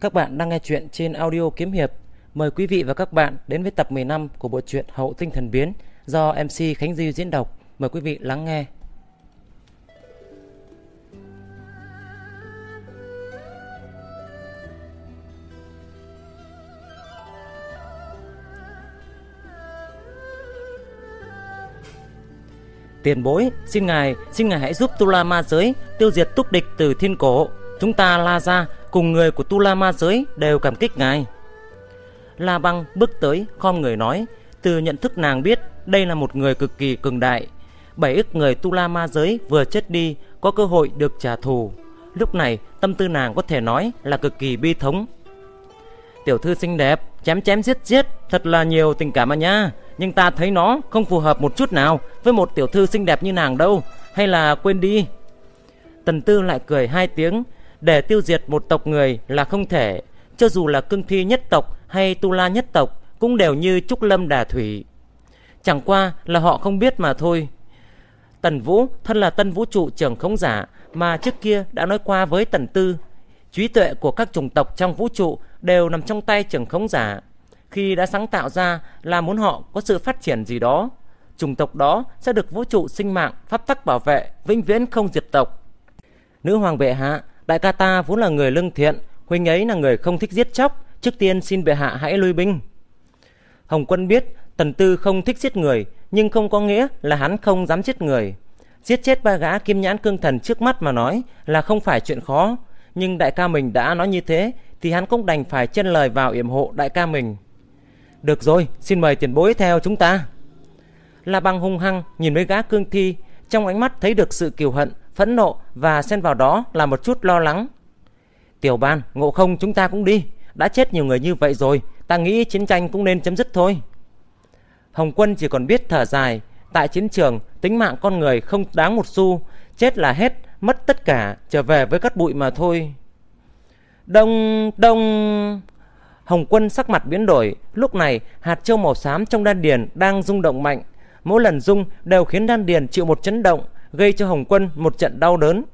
Các bạn đang nghe chuyện trên audio Kiếm Hiệp. Mời quý vị và các bạn đến với tập 15 của bộ truyện Hậu Tinh Thần Biến do MC Khánh Duy diễn đọc. Mời quý vị lắng nghe. Tiền bối, xin ngài, xin ngài hãy giúp tu la ma giới tiêu diệt túc địch từ thiên cổ. Chúng ta la ra cùng người của Tu La Ma Giới đều cảm kích ngài. La Băng bước tới khom người nói, từ nhận thức nàng biết đây là một người cực kỳ cường đại. Bảy ức người Tu La Ma Giới vừa chết đi có cơ hội được trả thù. Lúc này tâm tư nàng có thể nói là cực kỳ bi thống. Tiểu thư xinh đẹp, chém chém giết giết, thật là nhiều tình cảm mà nha. Nhưng ta thấy nó không phù hợp một chút nào với một tiểu thư xinh đẹp như nàng đâu. Hay là quên đi. Tần Tư lại cười hai tiếng, để tiêu diệt một tộc người là không thể, cho dù là cương thi nhất tộc hay tu la nhất tộc cũng đều như trúc lâm đà thủy. Chẳng qua là họ không biết mà thôi. Tần Vũ thân là tân vũ trụ trưởng khống giả mà trước kia đã nói qua với Tần Tư. Trí tuệ của các chủng tộc trong vũ trụ đều nằm trong tay trưởng khống giả. Khi đã sáng tạo ra là muốn họ có sự phát triển gì đó. Chủng tộc đó sẽ được vũ trụ sinh mạng pháp tắc bảo vệ, vĩnh viễn không diệt tộc. Nữ hoàng bệ hạ Đại ca ta vốn là người lương thiện, huynh ấy là người không thích giết chóc, trước tiên xin bệ hạ hãy lui binh. Hồng quân biết Tần Tư không thích giết người, nhưng không có nghĩa là hắn không dám giết người. Giết chết ba gã kim nhãn cương thần trước mắt mà nói là không phải chuyện khó, nhưng đại ca mình đã nói như thế thì hắn cũng đành phải chân lời vào yểm hộ đại ca mình. Được rồi, xin mời tiền bối theo chúng ta. La Băng hung hăng nhìn mấy gã cương thi, trong ánh mắt thấy được sự kiều hận, phẫn nộ và xen vào đó là một chút lo lắng. Tiểu ban, ngộ không chúng ta cũng đi. Đã chết nhiều người như vậy rồi, ta nghĩ chiến tranh cũng nên chấm dứt thôi. Hồng quân chỉ còn biết thở dài. Tại chiến trường, tính mạng con người không đáng một xu. Chết là hết, mất tất cả, trở về với cát bụi mà thôi. Đông, đông... Hồng quân sắc mặt biến đổi, lúc này hạt châu màu xám trong đan điền đang rung động mạnh. Mỗi lần rung đều khiến đan điền chịu một chấn động, gây cho Hồng Quân một trận đau đớn.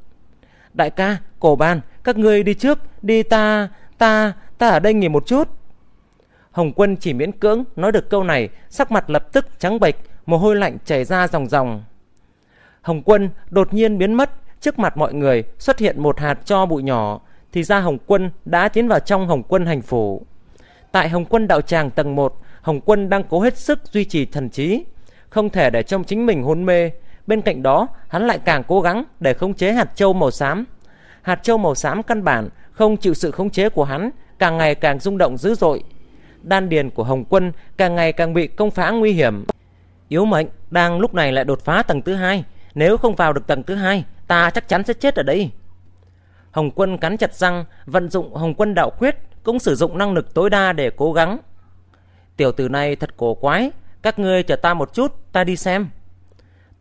Đại ca, cổ ban, các ngươi đi trước, đi ta, ta, ta ở đây nghỉ một chút. Hồng Quân chỉ miễn cưỡng nói được câu này, sắc mặt lập tức trắng bệch, mồ hôi lạnh chảy ra ròng ròng. Hồng Quân đột nhiên biến mất, trước mặt mọi người xuất hiện một hạt cho bụi nhỏ, thì ra Hồng Quân đã tiến vào trong Hồng Quân hành phủ. Tại Hồng Quân đạo tràng tầng 1, Hồng Quân đang cố hết sức duy trì thần trí, không thể để trong chính mình hôn mê, Bên cạnh đó, hắn lại càng cố gắng để khống chế hạt châu màu xám. Hạt châu màu xám căn bản không chịu sự khống chế của hắn, càng ngày càng rung động dữ dội. Đan điền của Hồng Quân càng ngày càng bị công phá nguy hiểm. Yếu mệnh đang lúc này lại đột phá tầng thứ hai, nếu không vào được tầng thứ hai, ta chắc chắn sẽ chết ở đây. Hồng Quân cắn chặt răng, vận dụng Hồng Quân đạo quyết, cũng sử dụng năng lực tối đa để cố gắng. Tiểu tử này thật cổ quái, các ngươi chờ ta một chút, ta đi xem.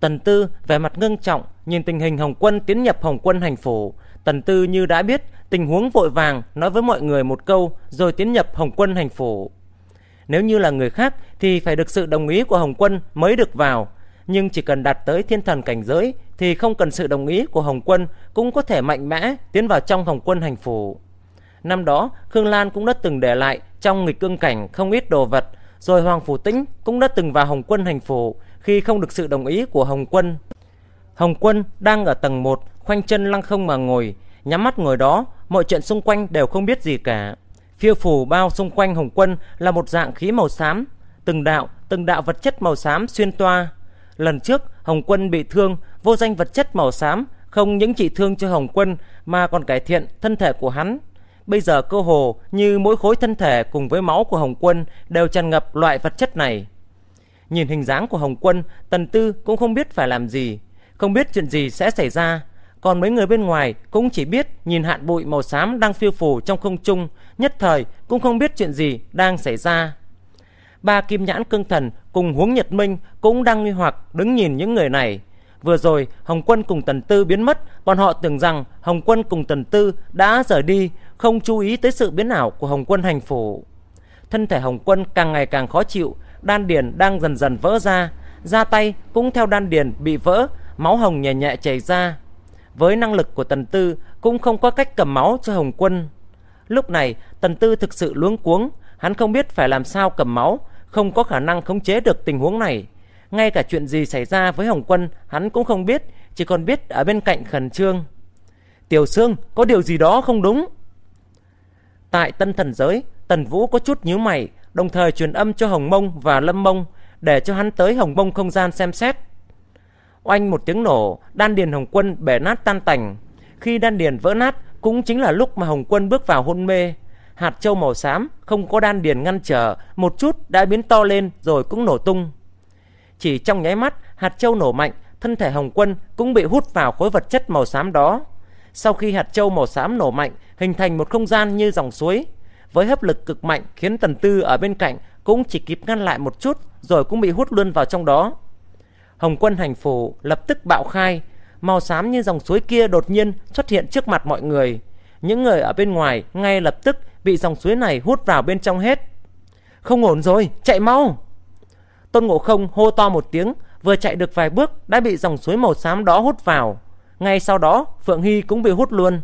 Tần Tư vẻ mặt ngưng trọng nhìn tình hình Hồng quân tiến nhập Hồng quân hành phủ. Tần Tư như đã biết tình huống vội vàng nói với mọi người một câu rồi tiến nhập Hồng quân hành phủ. Nếu như là người khác thì phải được sự đồng ý của Hồng quân mới được vào. Nhưng chỉ cần đạt tới thiên thần cảnh giới thì không cần sự đồng ý của Hồng quân cũng có thể mạnh mẽ tiến vào trong Hồng quân hành phủ. Năm đó, Khương Lan cũng đã từng để lại trong nghịch cương cảnh không ít đồ vật, rồi Hoàng Phủ Tĩnh cũng đã từng vào Hồng quân hành phủ, khi không được sự đồng ý của Hồng Quân. Hồng Quân đang ở tầng 1, khoanh chân lăng không mà ngồi, nhắm mắt ngồi đó, mọi chuyện xung quanh đều không biết gì cả. Phiêu phủ bao xung quanh Hồng Quân là một dạng khí màu xám, từng đạo, từng đạo vật chất màu xám xuyên toa. Lần trước, Hồng Quân bị thương, vô danh vật chất màu xám không những trị thương cho Hồng Quân mà còn cải thiện thân thể của hắn. Bây giờ cơ hồ như mỗi khối thân thể cùng với máu của Hồng Quân đều tràn ngập loại vật chất này. Nhìn hình dáng của Hồng Quân, Tần Tư cũng không biết phải làm gì, không biết chuyện gì sẽ xảy ra. Còn mấy người bên ngoài cũng chỉ biết nhìn hạn bụi màu xám đang phiêu phù trong không trung, nhất thời cũng không biết chuyện gì đang xảy ra. Ba kim nhãn cương thần cùng huống nhật minh cũng đang nghi hoặc đứng nhìn những người này. Vừa rồi, Hồng Quân cùng Tần Tư biến mất, bọn họ tưởng rằng Hồng Quân cùng Tần Tư đã rời đi, không chú ý tới sự biến ảo của Hồng Quân hành phủ. Thân thể Hồng Quân càng ngày càng khó chịu, đan điền đang dần dần vỡ ra, da tay cũng theo đan điền bị vỡ, máu hồng nhẹ nhẹ chảy ra. Với năng lực của Tần Tư cũng không có cách cầm máu cho Hồng Quân. Lúc này, Tần Tư thực sự luống cuống, hắn không biết phải làm sao cầm máu, không có khả năng khống chế được tình huống này. Ngay cả chuyện gì xảy ra với Hồng Quân, hắn cũng không biết, chỉ còn biết ở bên cạnh khẩn trương. Tiểu Sương, có điều gì đó không đúng. Tại Tân Thần Giới, Tần Vũ có chút nhíu mày, đồng thời truyền âm cho Hồng Mông và Lâm Mông để cho hắn tới Hồng Mông không gian xem xét. Oanh một tiếng nổ, đan điền Hồng Quân bể nát tan tành. Khi đan điền vỡ nát cũng chính là lúc mà Hồng Quân bước vào hôn mê. Hạt châu màu xám không có đan điền ngăn trở, một chút đã biến to lên rồi cũng nổ tung. Chỉ trong nháy mắt, hạt châu nổ mạnh, thân thể Hồng Quân cũng bị hút vào khối vật chất màu xám đó. Sau khi hạt châu màu xám nổ mạnh, hình thành một không gian như dòng suối, với hấp lực cực mạnh khiến Tần Tư ở bên cạnh cũng chỉ kịp ngăn lại một chút rồi cũng bị hút luôn vào trong đó. Hồng quân hành phủ lập tức bạo khai, màu xám như dòng suối kia đột nhiên xuất hiện trước mặt mọi người. Những người ở bên ngoài ngay lập tức bị dòng suối này hút vào bên trong hết. Không ổn rồi, chạy mau! Tôn Ngộ Không hô to một tiếng, vừa chạy được vài bước đã bị dòng suối màu xám đó hút vào. Ngay sau đó, Phượng Hy cũng bị hút luôn.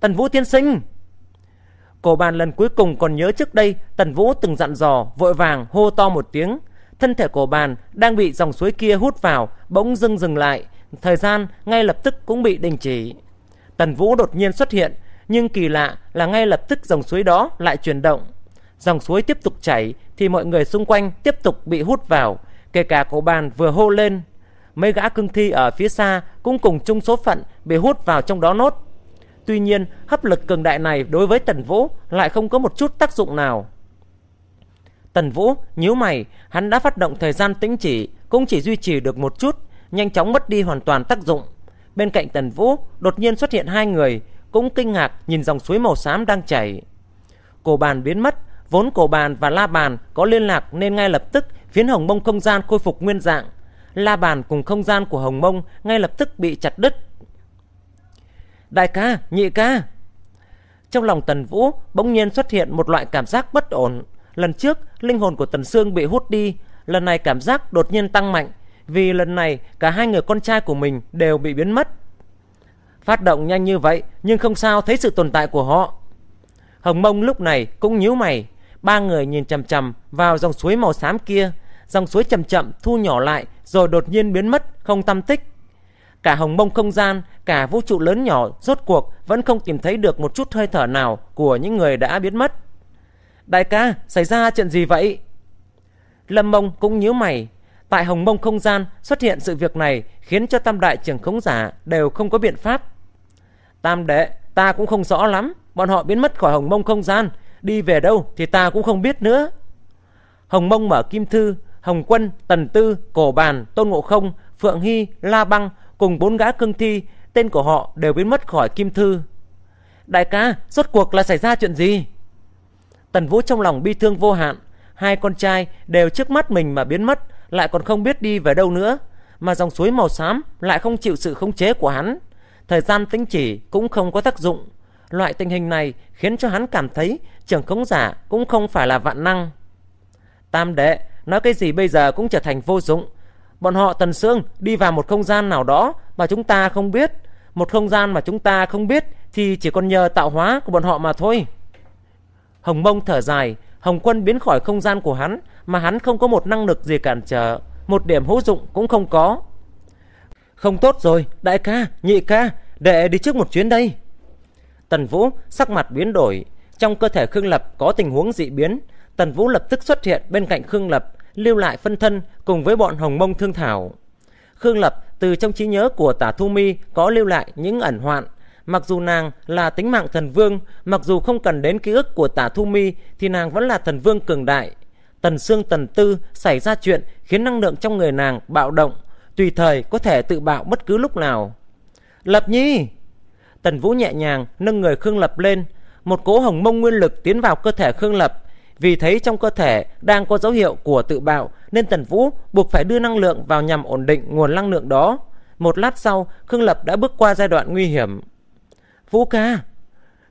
Tần Vũ thiên Sinh! Cổ bàn lần cuối cùng còn nhớ trước đây Tần Vũ từng dặn dò vội vàng hô to một tiếng Thân thể cổ bàn đang bị dòng suối kia hút vào Bỗng dưng dừng lại Thời gian ngay lập tức cũng bị đình chỉ Tần Vũ đột nhiên xuất hiện Nhưng kỳ lạ là ngay lập tức dòng suối đó lại chuyển động Dòng suối tiếp tục chảy Thì mọi người xung quanh tiếp tục bị hút vào Kể cả cổ bàn vừa hô lên Mấy gã cưng thi ở phía xa Cũng cùng chung số phận Bị hút vào trong đó nốt Tuy nhiên, hấp lực cường đại này đối với Tần Vũ lại không có một chút tác dụng nào. Tần Vũ nhíu mày, hắn đã phát động thời gian tĩnh chỉ, cũng chỉ duy trì được một chút, nhanh chóng mất đi hoàn toàn tác dụng. Bên cạnh Tần Vũ đột nhiên xuất hiện hai người, cũng kinh ngạc nhìn dòng suối màu xám đang chảy. Cổ bàn biến mất, vốn cổ bàn và la bàn có liên lạc nên ngay lập tức phiến hồng mông không gian khôi phục nguyên dạng. La bàn cùng không gian của hồng mông ngay lập tức bị chặt đứt, đại ca nhị ca trong lòng tần vũ bỗng nhiên xuất hiện một loại cảm giác bất ổn lần trước linh hồn của tần sương bị hút đi lần này cảm giác đột nhiên tăng mạnh vì lần này cả hai người con trai của mình đều bị biến mất phát động nhanh như vậy nhưng không sao thấy sự tồn tại của họ hồng mông lúc này cũng nhíu mày ba người nhìn chằm chằm vào dòng suối màu xám kia dòng suối chậm chậm thu nhỏ lại rồi đột nhiên biến mất không tâm tích cả hồng mông không gian, cả vũ trụ lớn nhỏ rốt cuộc vẫn không tìm thấy được một chút hơi thở nào của những người đã biến mất. Đại ca, xảy ra chuyện gì vậy? Lâm Mông cũng nhíu mày. Tại hồng mông không gian xuất hiện sự việc này khiến cho tam đại trưởng khống giả đều không có biện pháp. Tam đệ, ta cũng không rõ lắm. Bọn họ biến mất khỏi hồng mông không gian. Đi về đâu thì ta cũng không biết nữa. Hồng mông mở kim thư, Hồng Quân, Tần Tư, Cổ Bàn, Tôn Ngộ Không, Phượng Hy, La Băng cùng bốn gã cương thi, tên của họ đều biến mất khỏi kim thư. Đại ca, rốt cuộc là xảy ra chuyện gì? Tần Vũ trong lòng bi thương vô hạn, hai con trai đều trước mắt mình mà biến mất, lại còn không biết đi về đâu nữa, mà dòng suối màu xám lại không chịu sự khống chế của hắn. Thời gian tính chỉ cũng không có tác dụng. Loại tình hình này khiến cho hắn cảm thấy trưởng khống giả cũng không phải là vạn năng. Tam đệ, nói cái gì bây giờ cũng trở thành vô dụng, bọn họ Tần Sương đi vào một không gian nào đó mà chúng ta không biết. Một không gian mà chúng ta không biết thì chỉ còn nhờ tạo hóa của bọn họ mà thôi. Hồng Mông thở dài, Hồng Quân biến khỏi không gian của hắn mà hắn không có một năng lực gì cản trở, một điểm hữu dụng cũng không có. Không tốt rồi, đại ca, nhị ca, đệ đi trước một chuyến đây. Tần Vũ sắc mặt biến đổi, trong cơ thể Khương Lập có tình huống dị biến, Tần Vũ lập tức xuất hiện bên cạnh Khương Lập, lưu lại phân thân cùng với bọn Hồng Mông thương thảo. Khương Lập từ trong trí nhớ của Tả Thu Mi có lưu lại những ẩn hoạn, mặc dù nàng là tính mạng thần vương, mặc dù không cần đến ký ức của Tả Thu Mi thì nàng vẫn là thần vương cường đại. Tần xương tần tư xảy ra chuyện khiến năng lượng trong người nàng bạo động, tùy thời có thể tự bạo bất cứ lúc nào. Lập Nhi, Tần Vũ nhẹ nhàng nâng người Khương Lập lên, một cỗ hồng mông nguyên lực tiến vào cơ thể Khương Lập, vì thấy trong cơ thể đang có dấu hiệu của tự bạo nên Tần Vũ buộc phải đưa năng lượng vào nhằm ổn định nguồn năng lượng đó. Một lát sau, Khương Lập đã bước qua giai đoạn nguy hiểm. Vũ ca!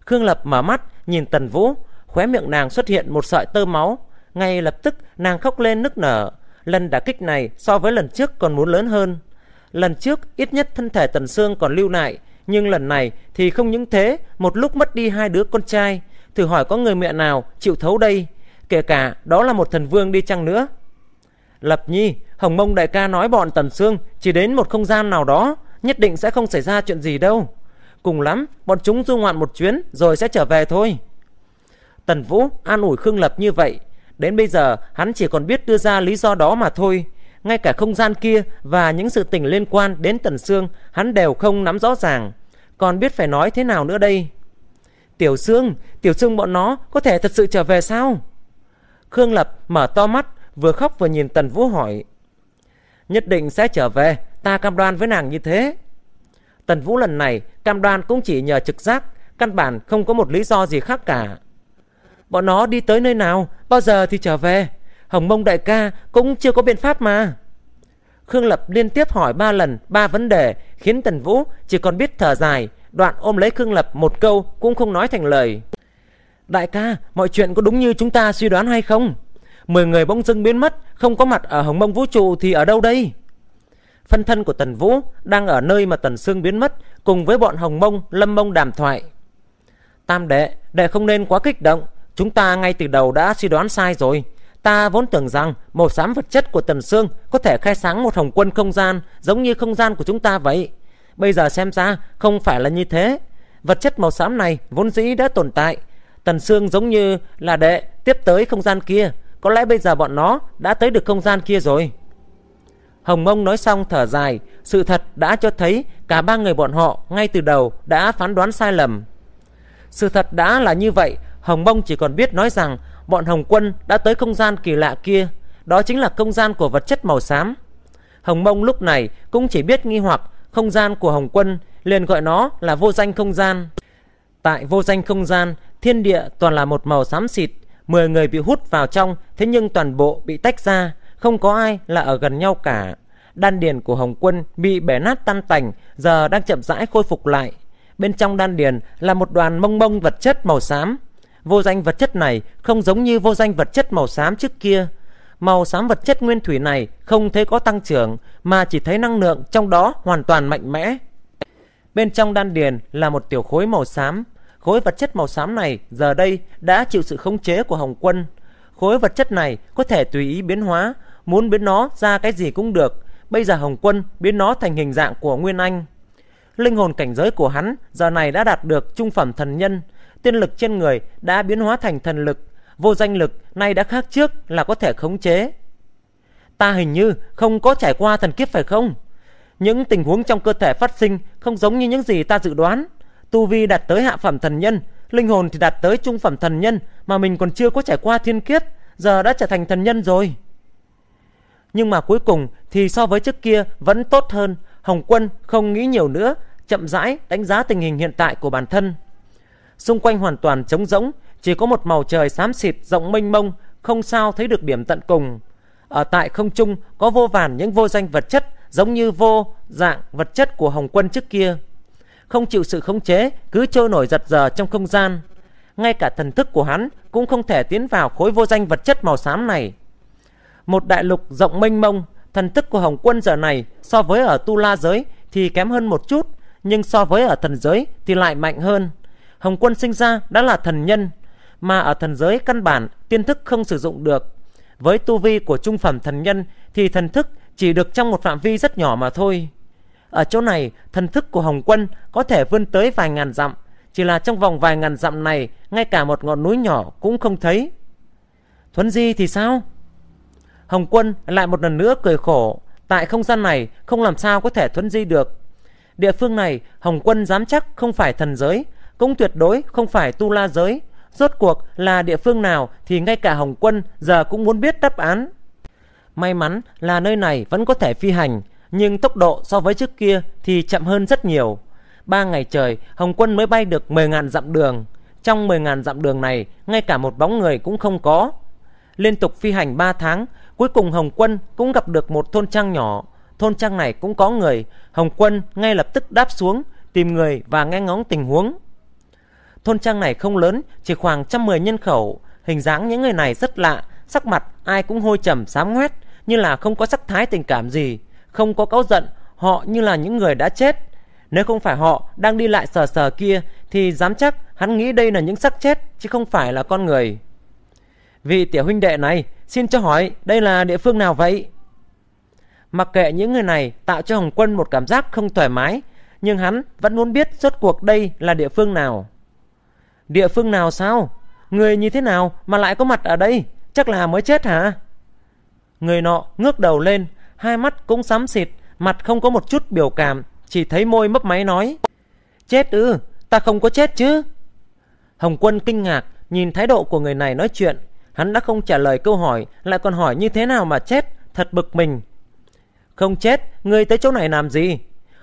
Khương Lập mở mắt nhìn Tần Vũ, khóe miệng nàng xuất hiện một sợi tơ máu. Ngay lập tức nàng khóc lên nức nở. Lần đả kích này so với lần trước còn muốn lớn hơn. Lần trước ít nhất thân thể Tần Sương còn lưu lại, nhưng lần này thì không những thế, một lúc mất đi hai đứa con trai. Thử hỏi có người mẹ nào chịu thấu đây? kể cả đó là một thần vương đi chăng nữa. Lập Nhi, Hồng Mông đại ca nói bọn Tần Sương chỉ đến một không gian nào đó, nhất định sẽ không xảy ra chuyện gì đâu. Cùng lắm, bọn chúng du ngoạn một chuyến rồi sẽ trở về thôi. Tần Vũ an ủi Khương Lập như vậy, đến bây giờ hắn chỉ còn biết đưa ra lý do đó mà thôi. Ngay cả không gian kia và những sự tình liên quan đến Tần Sương hắn đều không nắm rõ ràng. Còn biết phải nói thế nào nữa đây? Tiểu Sương, Tiểu Sương bọn nó có thể thật sự trở về sao? Khương Lập mở to mắt, vừa khóc vừa nhìn Tần Vũ hỏi. Nhất định sẽ trở về, ta cam đoan với nàng như thế. Tần Vũ lần này cam đoan cũng chỉ nhờ trực giác, căn bản không có một lý do gì khác cả. Bọn nó đi tới nơi nào, bao giờ thì trở về? Hồng Mông đại ca cũng chưa có biện pháp mà. Khương Lập liên tiếp hỏi ba lần ba vấn đề khiến Tần Vũ chỉ còn biết thở dài, đoạn ôm lấy Khương Lập một câu cũng không nói thành lời. Đại ca, mọi chuyện có đúng như chúng ta suy đoán hay không? Mười người bỗng dưng biến mất, không có mặt ở hồng mông vũ trụ thì ở đâu đây? Phân thân của Tần Vũ đang ở nơi mà Tần Sương biến mất, cùng với bọn hồng mông, lâm mông đàm thoại. Tam đệ, đệ không nên quá kích động, chúng ta ngay từ đầu đã suy đoán sai rồi. Ta vốn tưởng rằng màu xám vật chất của Tần Sương có thể khai sáng một hồng quân không gian giống như không gian của chúng ta vậy. Bây giờ xem ra không phải là như thế. Vật chất màu xám này vốn dĩ đã tồn tại, Tần Sương giống như là đệ tiếp tới không gian kia. Có lẽ bây giờ bọn nó đã tới được không gian kia rồi. Hồng Mông nói xong thở dài. Sự thật đã cho thấy cả ba người bọn họ ngay từ đầu đã phán đoán sai lầm. Sự thật đã là như vậy. Hồng Mông chỉ còn biết nói rằng bọn Hồng Quân đã tới không gian kỳ lạ kia. Đó chính là không gian của vật chất màu xám. Hồng Mông lúc này cũng chỉ biết nghi hoặc không gian của Hồng Quân liền gọi nó là vô danh không gian. Tại vô danh không gian, thiên địa toàn là một màu xám xịt, 10 người bị hút vào trong, thế nhưng toàn bộ bị tách ra, không có ai là ở gần nhau cả. Đan điền của Hồng Quân bị bẻ nát tan tành, giờ đang chậm rãi khôi phục lại. Bên trong đan điền là một đoàn mông mông vật chất màu xám. Vô danh vật chất này không giống như vô danh vật chất màu xám trước kia. Màu xám vật chất nguyên thủy này không thấy có tăng trưởng mà chỉ thấy năng lượng trong đó hoàn toàn mạnh mẽ. Bên trong đan điền là một tiểu khối màu xám. Khối vật chất màu xám này giờ đây đã chịu sự khống chế của Hồng Quân. Khối vật chất này có thể tùy ý biến hóa, muốn biến nó ra cái gì cũng được. Bây giờ Hồng Quân biến nó thành hình dạng của Nguyên Anh. Linh hồn cảnh giới của hắn giờ này đã đạt được trung phẩm thần nhân. Tiên lực trên người đã biến hóa thành thần lực. Vô danh lực nay đã khác trước là có thể khống chế. Ta hình như không có trải qua thần kiếp phải không? Những tình huống trong cơ thể phát sinh không giống như những gì ta dự đoán. Tu vi đạt tới hạ phẩm thần nhân, linh hồn thì đạt tới trung phẩm thần nhân mà mình còn chưa có trải qua thiên kiếp, giờ đã trở thành thần nhân rồi. Nhưng mà cuối cùng thì so với trước kia vẫn tốt hơn, Hồng Quân không nghĩ nhiều nữa, chậm rãi đánh giá tình hình hiện tại của bản thân. Xung quanh hoàn toàn trống rỗng, chỉ có một màu trời xám xịt rộng mênh mông, không sao thấy được điểm tận cùng. Ở tại không trung có vô vàn những vô danh vật chất giống như vô dạng vật chất của Hồng quân trước kia. Không chịu sự khống chế, cứ trôi nổi giật giờ trong không gian. Ngay cả thần thức của hắn cũng không thể tiến vào khối vô danh vật chất màu xám này. Một đại lục rộng mênh mông, thần thức của Hồng quân giờ này so với ở Tu La giới thì kém hơn một chút, nhưng so với ở thần giới thì lại mạnh hơn. Hồng quân sinh ra đã là thần nhân, mà ở thần giới căn bản tiên thức không sử dụng được. Với tu vi của trung phẩm thần nhân thì thần thức chỉ được trong một phạm vi rất nhỏ mà thôi. Ở chỗ này, thần thức của Hồng Quân có thể vươn tới vài ngàn dặm, chỉ là trong vòng vài ngàn dặm này, ngay cả một ngọn núi nhỏ cũng không thấy. Thuấn Di thì sao? Hồng Quân lại một lần nữa cười khổ, tại không gian này không làm sao có thể Thuấn Di được. Địa phương này, Hồng Quân dám chắc không phải thần giới, cũng tuyệt đối không phải tu la giới. Rốt cuộc là địa phương nào thì ngay cả Hồng Quân giờ cũng muốn biết đáp án. May mắn là nơi này vẫn có thể phi hành, nhưng tốc độ so với trước kia thì chậm hơn rất nhiều. Ba ngày trời, Hồng Quân mới bay được 10.000 dặm đường. Trong 10.000 dặm đường này, ngay cả một bóng người cũng không có. Liên tục phi hành 3 tháng, cuối cùng Hồng Quân cũng gặp được một thôn trang nhỏ. Thôn trang này cũng có người, Hồng Quân ngay lập tức đáp xuống, tìm người và nghe ngóng tình huống. Thôn trang này không lớn, chỉ khoảng 110 nhân khẩu. Hình dáng những người này rất lạ, sắc mặt ai cũng hôi trầm xám ngoét như là không có sắc thái tình cảm gì không có cáu giận họ như là những người đã chết nếu không phải họ đang đi lại sờ sờ kia thì dám chắc hắn nghĩ đây là những xác chết chứ không phải là con người vị tiểu huynh đệ này xin cho hỏi đây là địa phương nào vậy mặc kệ những người này tạo cho hồng quân một cảm giác không thoải mái nhưng hắn vẫn muốn biết rốt cuộc đây là địa phương nào địa phương nào sao người như thế nào mà lại có mặt ở đây chắc là mới chết hả người nọ ngước đầu lên hai mắt cũng xám xịt mặt không có một chút biểu cảm chỉ thấy môi mấp máy nói chết ư ta không có chết chứ hồng quân kinh ngạc nhìn thái độ của người này nói chuyện hắn đã không trả lời câu hỏi lại còn hỏi như thế nào mà chết thật bực mình không chết ngươi tới chỗ này làm gì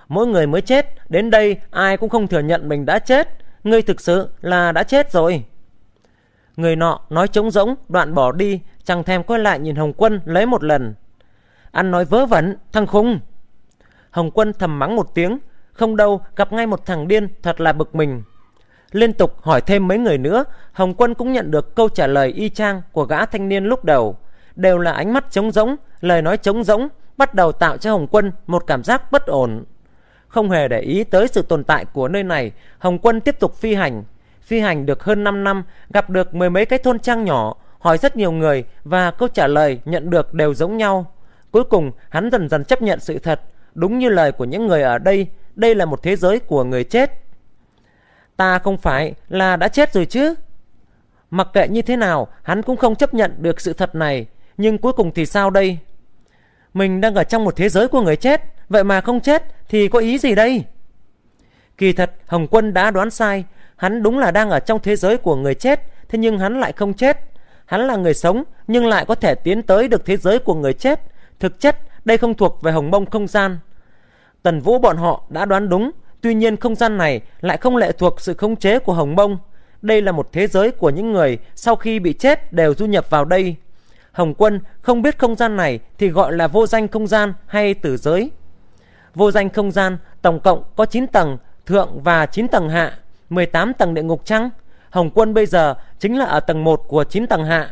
mỗi người mới chết đến đây ai cũng không thừa nhận mình đã chết ngươi thực sự là đã chết rồi người nọ nói trống rỗng đoạn bỏ đi chẳng thèm quay lại nhìn hồng quân lấy một lần ăn nói vớ vẩn thằng khùng hồng quân thầm mắng một tiếng không đâu gặp ngay một thằng điên thật là bực mình liên tục hỏi thêm mấy người nữa hồng quân cũng nhận được câu trả lời y chang của gã thanh niên lúc đầu đều là ánh mắt trống rỗng lời nói trống rỗng bắt đầu tạo cho hồng quân một cảm giác bất ổn không hề để ý tới sự tồn tại của nơi này hồng quân tiếp tục phi hành phi hành được hơn 5 năm, gặp được mười mấy cái thôn trang nhỏ, hỏi rất nhiều người và câu trả lời nhận được đều giống nhau. Cuối cùng, hắn dần dần chấp nhận sự thật, đúng như lời của những người ở đây, đây là một thế giới của người chết. Ta không phải là đã chết rồi chứ? Mặc kệ như thế nào, hắn cũng không chấp nhận được sự thật này, nhưng cuối cùng thì sao đây? Mình đang ở trong một thế giới của người chết, vậy mà không chết thì có ý gì đây? Kỳ thật, Hồng Quân đã đoán sai, Hắn đúng là đang ở trong thế giới của người chết, thế nhưng hắn lại không chết. Hắn là người sống nhưng lại có thể tiến tới được thế giới của người chết. Thực chất đây không thuộc về hồng bông không gian. Tần Vũ bọn họ đã đoán đúng, tuy nhiên không gian này lại không lệ thuộc sự khống chế của hồng bông Đây là một thế giới của những người sau khi bị chết đều du nhập vào đây. Hồng Quân không biết không gian này thì gọi là vô danh không gian hay tử giới. Vô danh không gian tổng cộng có 9 tầng, thượng và 9 tầng hạ. 18 tầng địa ngục chăng? Hồng quân bây giờ chính là ở tầng 1 của 9 tầng hạ.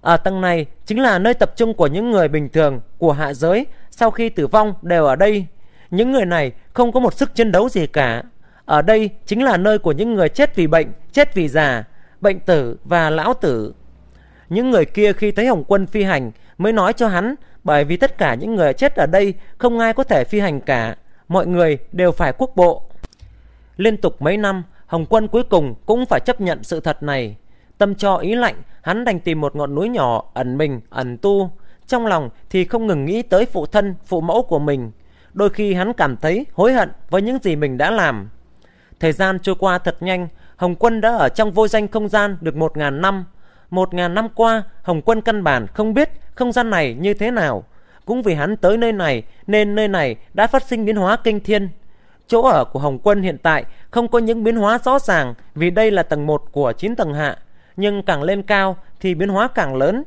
Ở tầng này chính là nơi tập trung của những người bình thường của hạ giới sau khi tử vong đều ở đây. Những người này không có một sức chiến đấu gì cả. Ở đây chính là nơi của những người chết vì bệnh, chết vì già, bệnh tử và lão tử. Những người kia khi thấy Hồng quân phi hành mới nói cho hắn bởi vì tất cả những người chết ở đây không ai có thể phi hành cả. Mọi người đều phải quốc bộ. Liên tục mấy năm, Hồng Quân cuối cùng cũng phải chấp nhận sự thật này. Tâm cho ý lạnh, hắn đành tìm một ngọn núi nhỏ ẩn mình, ẩn tu. Trong lòng thì không ngừng nghĩ tới phụ thân, phụ mẫu của mình. Đôi khi hắn cảm thấy hối hận với những gì mình đã làm. Thời gian trôi qua thật nhanh, Hồng Quân đã ở trong vô danh không gian được 1.000 năm. 1.000 năm qua, Hồng Quân căn bản không biết không gian này như thế nào. Cũng vì hắn tới nơi này nên nơi này đã phát sinh biến hóa kinh thiên chỗ ở của Hồng Quân hiện tại không có những biến hóa rõ ràng vì đây là tầng 1 của 9 tầng hạ, nhưng càng lên cao thì biến hóa càng lớn.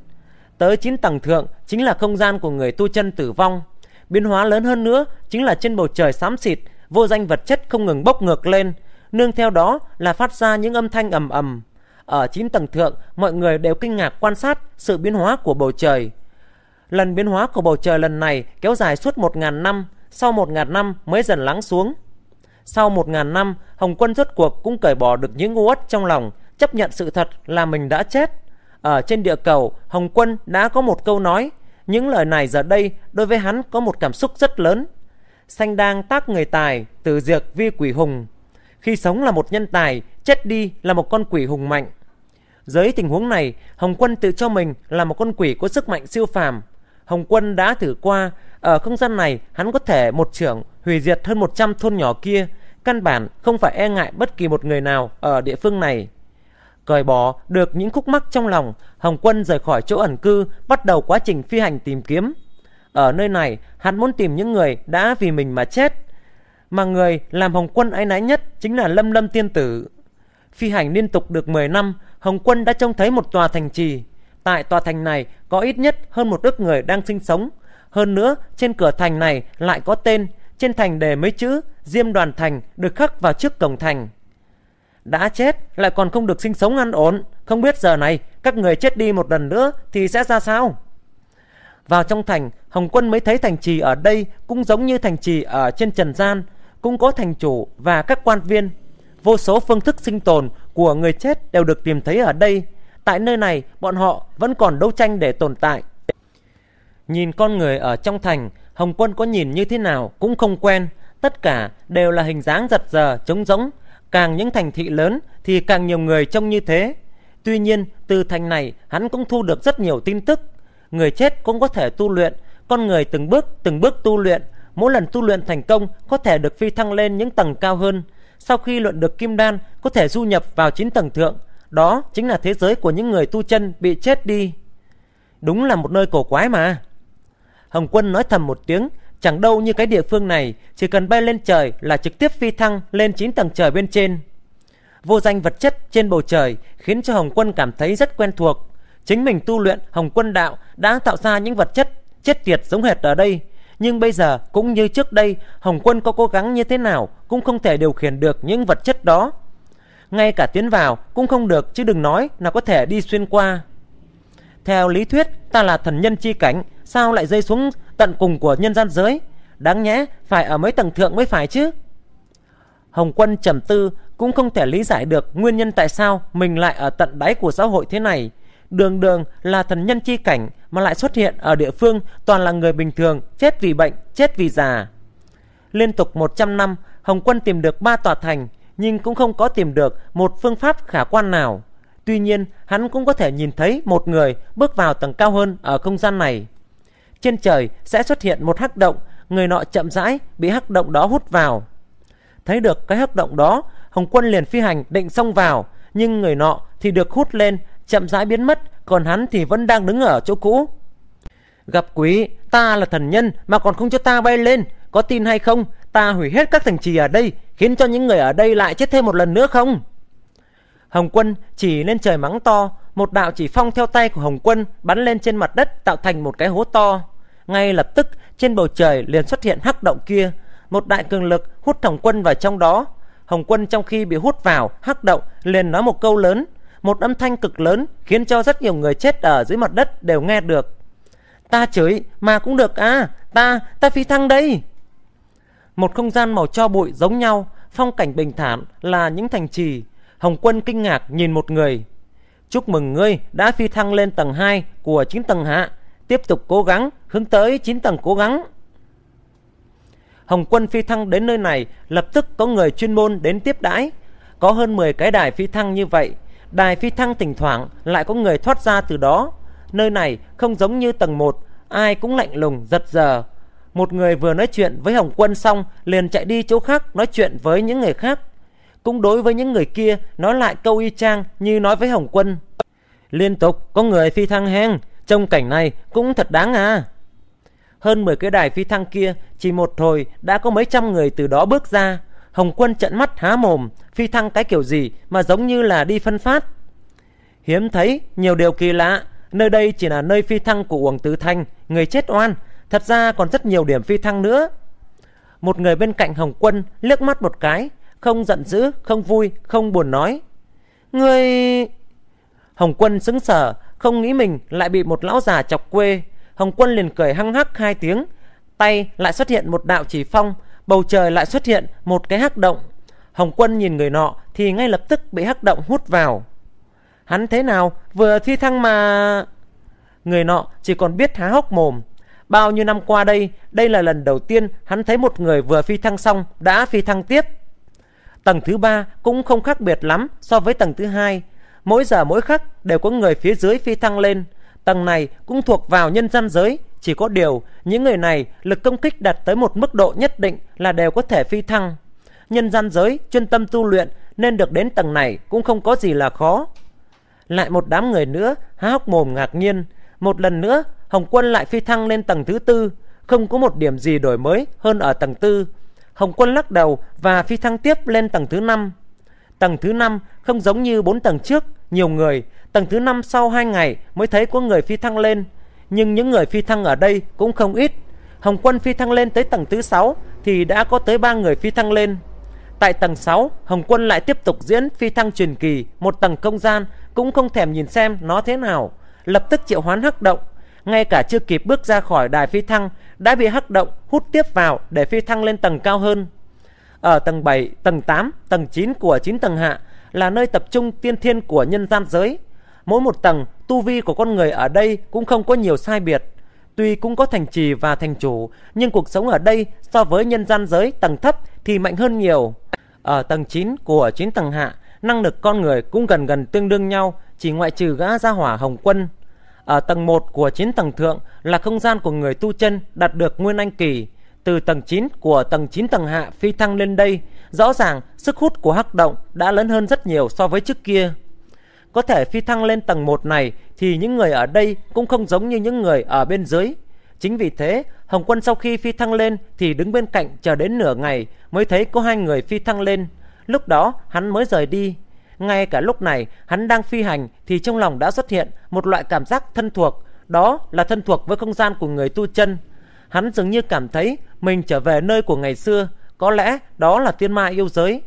Tới 9 tầng thượng chính là không gian của người tu chân tử vong. Biến hóa lớn hơn nữa chính là trên bầu trời xám xịt, vô danh vật chất không ngừng bốc ngược lên, nương theo đó là phát ra những âm thanh ầm ầm. Ở 9 tầng thượng, mọi người đều kinh ngạc quan sát sự biến hóa của bầu trời. Lần biến hóa của bầu trời lần này kéo dài suốt 1.000 năm, sau 1.000 năm mới dần lắng xuống sau một ngàn năm, Hồng Quân rốt cuộc cũng cởi bỏ được những ngu uất trong lòng, chấp nhận sự thật là mình đã chết. Ở trên địa cầu, Hồng Quân đã có một câu nói, những lời này giờ đây đối với hắn có một cảm xúc rất lớn. Sanh đang tác người tài, từ diệt vi quỷ hùng. Khi sống là một nhân tài, chết đi là một con quỷ hùng mạnh. Dưới tình huống này, Hồng Quân tự cho mình là một con quỷ có sức mạnh siêu phàm, Hồng Quân đã thử qua, ở không gian này hắn có thể một trưởng hủy diệt hơn 100 thôn nhỏ kia, căn bản không phải e ngại bất kỳ một người nào ở địa phương này. Cởi bỏ được những khúc mắc trong lòng, Hồng Quân rời khỏi chỗ ẩn cư, bắt đầu quá trình phi hành tìm kiếm. Ở nơi này, hắn muốn tìm những người đã vì mình mà chết. Mà người làm Hồng Quân ái náy nhất chính là Lâm Lâm Tiên Tử. Phi hành liên tục được 10 năm, Hồng Quân đã trông thấy một tòa thành trì, tại tòa thành này có ít nhất hơn một ức người đang sinh sống. Hơn nữa, trên cửa thành này lại có tên, trên thành đề mấy chữ Diêm Đoàn Thành được khắc vào trước cổng thành. Đã chết lại còn không được sinh sống ăn ổn, không biết giờ này các người chết đi một lần nữa thì sẽ ra sao? Vào trong thành, Hồng Quân mới thấy thành trì ở đây cũng giống như thành trì ở trên trần gian, cũng có thành chủ và các quan viên. Vô số phương thức sinh tồn của người chết đều được tìm thấy ở đây Tại nơi này, bọn họ vẫn còn đấu tranh để tồn tại. Nhìn con người ở trong thành, Hồng Quân có nhìn như thế nào cũng không quen. Tất cả đều là hình dáng giật giờ, trống rỗng. Càng những thành thị lớn thì càng nhiều người trông như thế. Tuy nhiên, từ thành này hắn cũng thu được rất nhiều tin tức. Người chết cũng có thể tu luyện, con người từng bước từng bước tu luyện, mỗi lần tu luyện thành công có thể được phi thăng lên những tầng cao hơn. Sau khi luận được kim đan, có thể du nhập vào chín tầng thượng, đó chính là thế giới của những người tu chân bị chết đi. Đúng là một nơi cổ quái mà. Hồng Quân nói thầm một tiếng, chẳng đâu như cái địa phương này, chỉ cần bay lên trời là trực tiếp phi thăng lên 9 tầng trời bên trên. Vô danh vật chất trên bầu trời khiến cho Hồng Quân cảm thấy rất quen thuộc. Chính mình tu luyện Hồng Quân Đạo đã tạo ra những vật chất chết tiệt giống hệt ở đây. Nhưng bây giờ cũng như trước đây, Hồng Quân có cố gắng như thế nào cũng không thể điều khiển được những vật chất đó ngay cả tiến vào cũng không được chứ đừng nói là có thể đi xuyên qua. Theo lý thuyết, ta là thần nhân chi cảnh, sao lại rơi xuống tận cùng của nhân gian giới? Đáng nhẽ phải ở mấy tầng thượng mới phải chứ. Hồng Quân trầm tư cũng không thể lý giải được nguyên nhân tại sao mình lại ở tận đáy của xã hội thế này. Đường đường là thần nhân chi cảnh mà lại xuất hiện ở địa phương toàn là người bình thường, chết vì bệnh, chết vì già. Liên tục 100 năm, Hồng Quân tìm được ba tòa thành, nhưng cũng không có tìm được một phương pháp khả quan nào. Tuy nhiên, hắn cũng có thể nhìn thấy một người bước vào tầng cao hơn ở không gian này. Trên trời sẽ xuất hiện một hắc động, người nọ chậm rãi bị hắc động đó hút vào. Thấy được cái hắc động đó, Hồng Quân liền phi hành định xông vào, nhưng người nọ thì được hút lên, chậm rãi biến mất, còn hắn thì vẫn đang đứng ở chỗ cũ. Gặp quý, ta là thần nhân mà còn không cho ta bay lên, có tin hay không, ta hủy hết các thành trì ở đây khiến cho những người ở đây lại chết thêm một lần nữa không? Hồng quân chỉ lên trời mắng to, một đạo chỉ phong theo tay của Hồng quân bắn lên trên mặt đất tạo thành một cái hố to. Ngay lập tức trên bầu trời liền xuất hiện hắc động kia, một đại cường lực hút Hồng quân vào trong đó. Hồng quân trong khi bị hút vào hắc động liền nói một câu lớn, một âm thanh cực lớn khiến cho rất nhiều người chết ở dưới mặt đất đều nghe được. Ta chửi mà cũng được à, ta, ta phi thăng đây một không gian màu cho bụi giống nhau, phong cảnh bình thản là những thành trì. Hồng Quân kinh ngạc nhìn một người. Chúc mừng ngươi đã phi thăng lên tầng 2 của 9 tầng hạ, tiếp tục cố gắng hướng tới 9 tầng cố gắng. Hồng Quân phi thăng đến nơi này, lập tức có người chuyên môn đến tiếp đãi. Có hơn 10 cái đài phi thăng như vậy, đài phi thăng thỉnh thoảng lại có người thoát ra từ đó. Nơi này không giống như tầng 1, ai cũng lạnh lùng giật giờ, một người vừa nói chuyện với Hồng Quân xong liền chạy đi chỗ khác nói chuyện với những người khác. Cũng đối với những người kia nói lại câu y chang như nói với Hồng Quân. Liên tục có người phi thăng heng, trong cảnh này cũng thật đáng à. Hơn 10 cái đài phi thăng kia chỉ một hồi đã có mấy trăm người từ đó bước ra. Hồng Quân trận mắt há mồm, phi thăng cái kiểu gì mà giống như là đi phân phát. Hiếm thấy nhiều điều kỳ lạ, nơi đây chỉ là nơi phi thăng của Uổng Tứ Thanh, người chết oan, Thật ra còn rất nhiều điểm phi thăng nữa. Một người bên cạnh Hồng Quân liếc mắt một cái, không giận dữ, không vui, không buồn nói. Người... Hồng Quân sững sờ, không nghĩ mình lại bị một lão già chọc quê. Hồng Quân liền cười hăng hắc hai tiếng, tay lại xuất hiện một đạo chỉ phong, bầu trời lại xuất hiện một cái hắc động. Hồng Quân nhìn người nọ thì ngay lập tức bị hắc động hút vào. Hắn thế nào, vừa thi thăng mà... Người nọ chỉ còn biết há hốc mồm, Bao nhiêu năm qua đây, đây là lần đầu tiên hắn thấy một người vừa phi thăng xong đã phi thăng tiếp. Tầng thứ ba cũng không khác biệt lắm so với tầng thứ hai. Mỗi giờ mỗi khắc đều có người phía dưới phi thăng lên. Tầng này cũng thuộc vào nhân gian giới, chỉ có điều những người này lực công kích đạt tới một mức độ nhất định là đều có thể phi thăng. Nhân gian giới chuyên tâm tu luyện nên được đến tầng này cũng không có gì là khó. Lại một đám người nữa há hốc mồm ngạc nhiên, một lần nữa Hồng Quân lại phi thăng lên tầng thứ tư, không có một điểm gì đổi mới hơn ở tầng tư. Hồng Quân lắc đầu và phi thăng tiếp lên tầng thứ năm. Tầng thứ năm không giống như bốn tầng trước, nhiều người, tầng thứ năm sau hai ngày mới thấy có người phi thăng lên, nhưng những người phi thăng ở đây cũng không ít. Hồng Quân phi thăng lên tới tầng thứ sáu thì đã có tới ba người phi thăng lên. Tại tầng 6, Hồng Quân lại tiếp tục diễn phi thăng truyền kỳ, một tầng không gian, cũng không thèm nhìn xem nó thế nào, lập tức triệu hoán hắc động, ngay cả chưa kịp bước ra khỏi đài phi thăng đã bị hắc động hút tiếp vào để phi thăng lên tầng cao hơn. Ở tầng 7, tầng 8, tầng 9 của 9 tầng hạ là nơi tập trung tiên thiên của nhân gian giới. Mỗi một tầng, tu vi của con người ở đây cũng không có nhiều sai biệt. Tuy cũng có thành trì và thành chủ, nhưng cuộc sống ở đây so với nhân gian giới tầng thấp thì mạnh hơn nhiều. Ở tầng 9 của 9 tầng hạ, năng lực con người cũng gần gần tương đương nhau, chỉ ngoại trừ gã gia hỏa Hồng Quân. Ở tầng 1 của 9 tầng thượng là không gian của người tu chân đạt được nguyên anh kỳ. Từ tầng 9 của tầng 9 tầng hạ phi thăng lên đây, rõ ràng sức hút của hắc động đã lớn hơn rất nhiều so với trước kia. Có thể phi thăng lên tầng 1 này thì những người ở đây cũng không giống như những người ở bên dưới. Chính vì thế, Hồng Quân sau khi phi thăng lên thì đứng bên cạnh chờ đến nửa ngày mới thấy có hai người phi thăng lên. Lúc đó hắn mới rời đi, ngay cả lúc này, hắn đang phi hành thì trong lòng đã xuất hiện một loại cảm giác thân thuộc, đó là thân thuộc với không gian của người tu chân. Hắn dường như cảm thấy mình trở về nơi của ngày xưa, có lẽ đó là tiên ma yêu giới.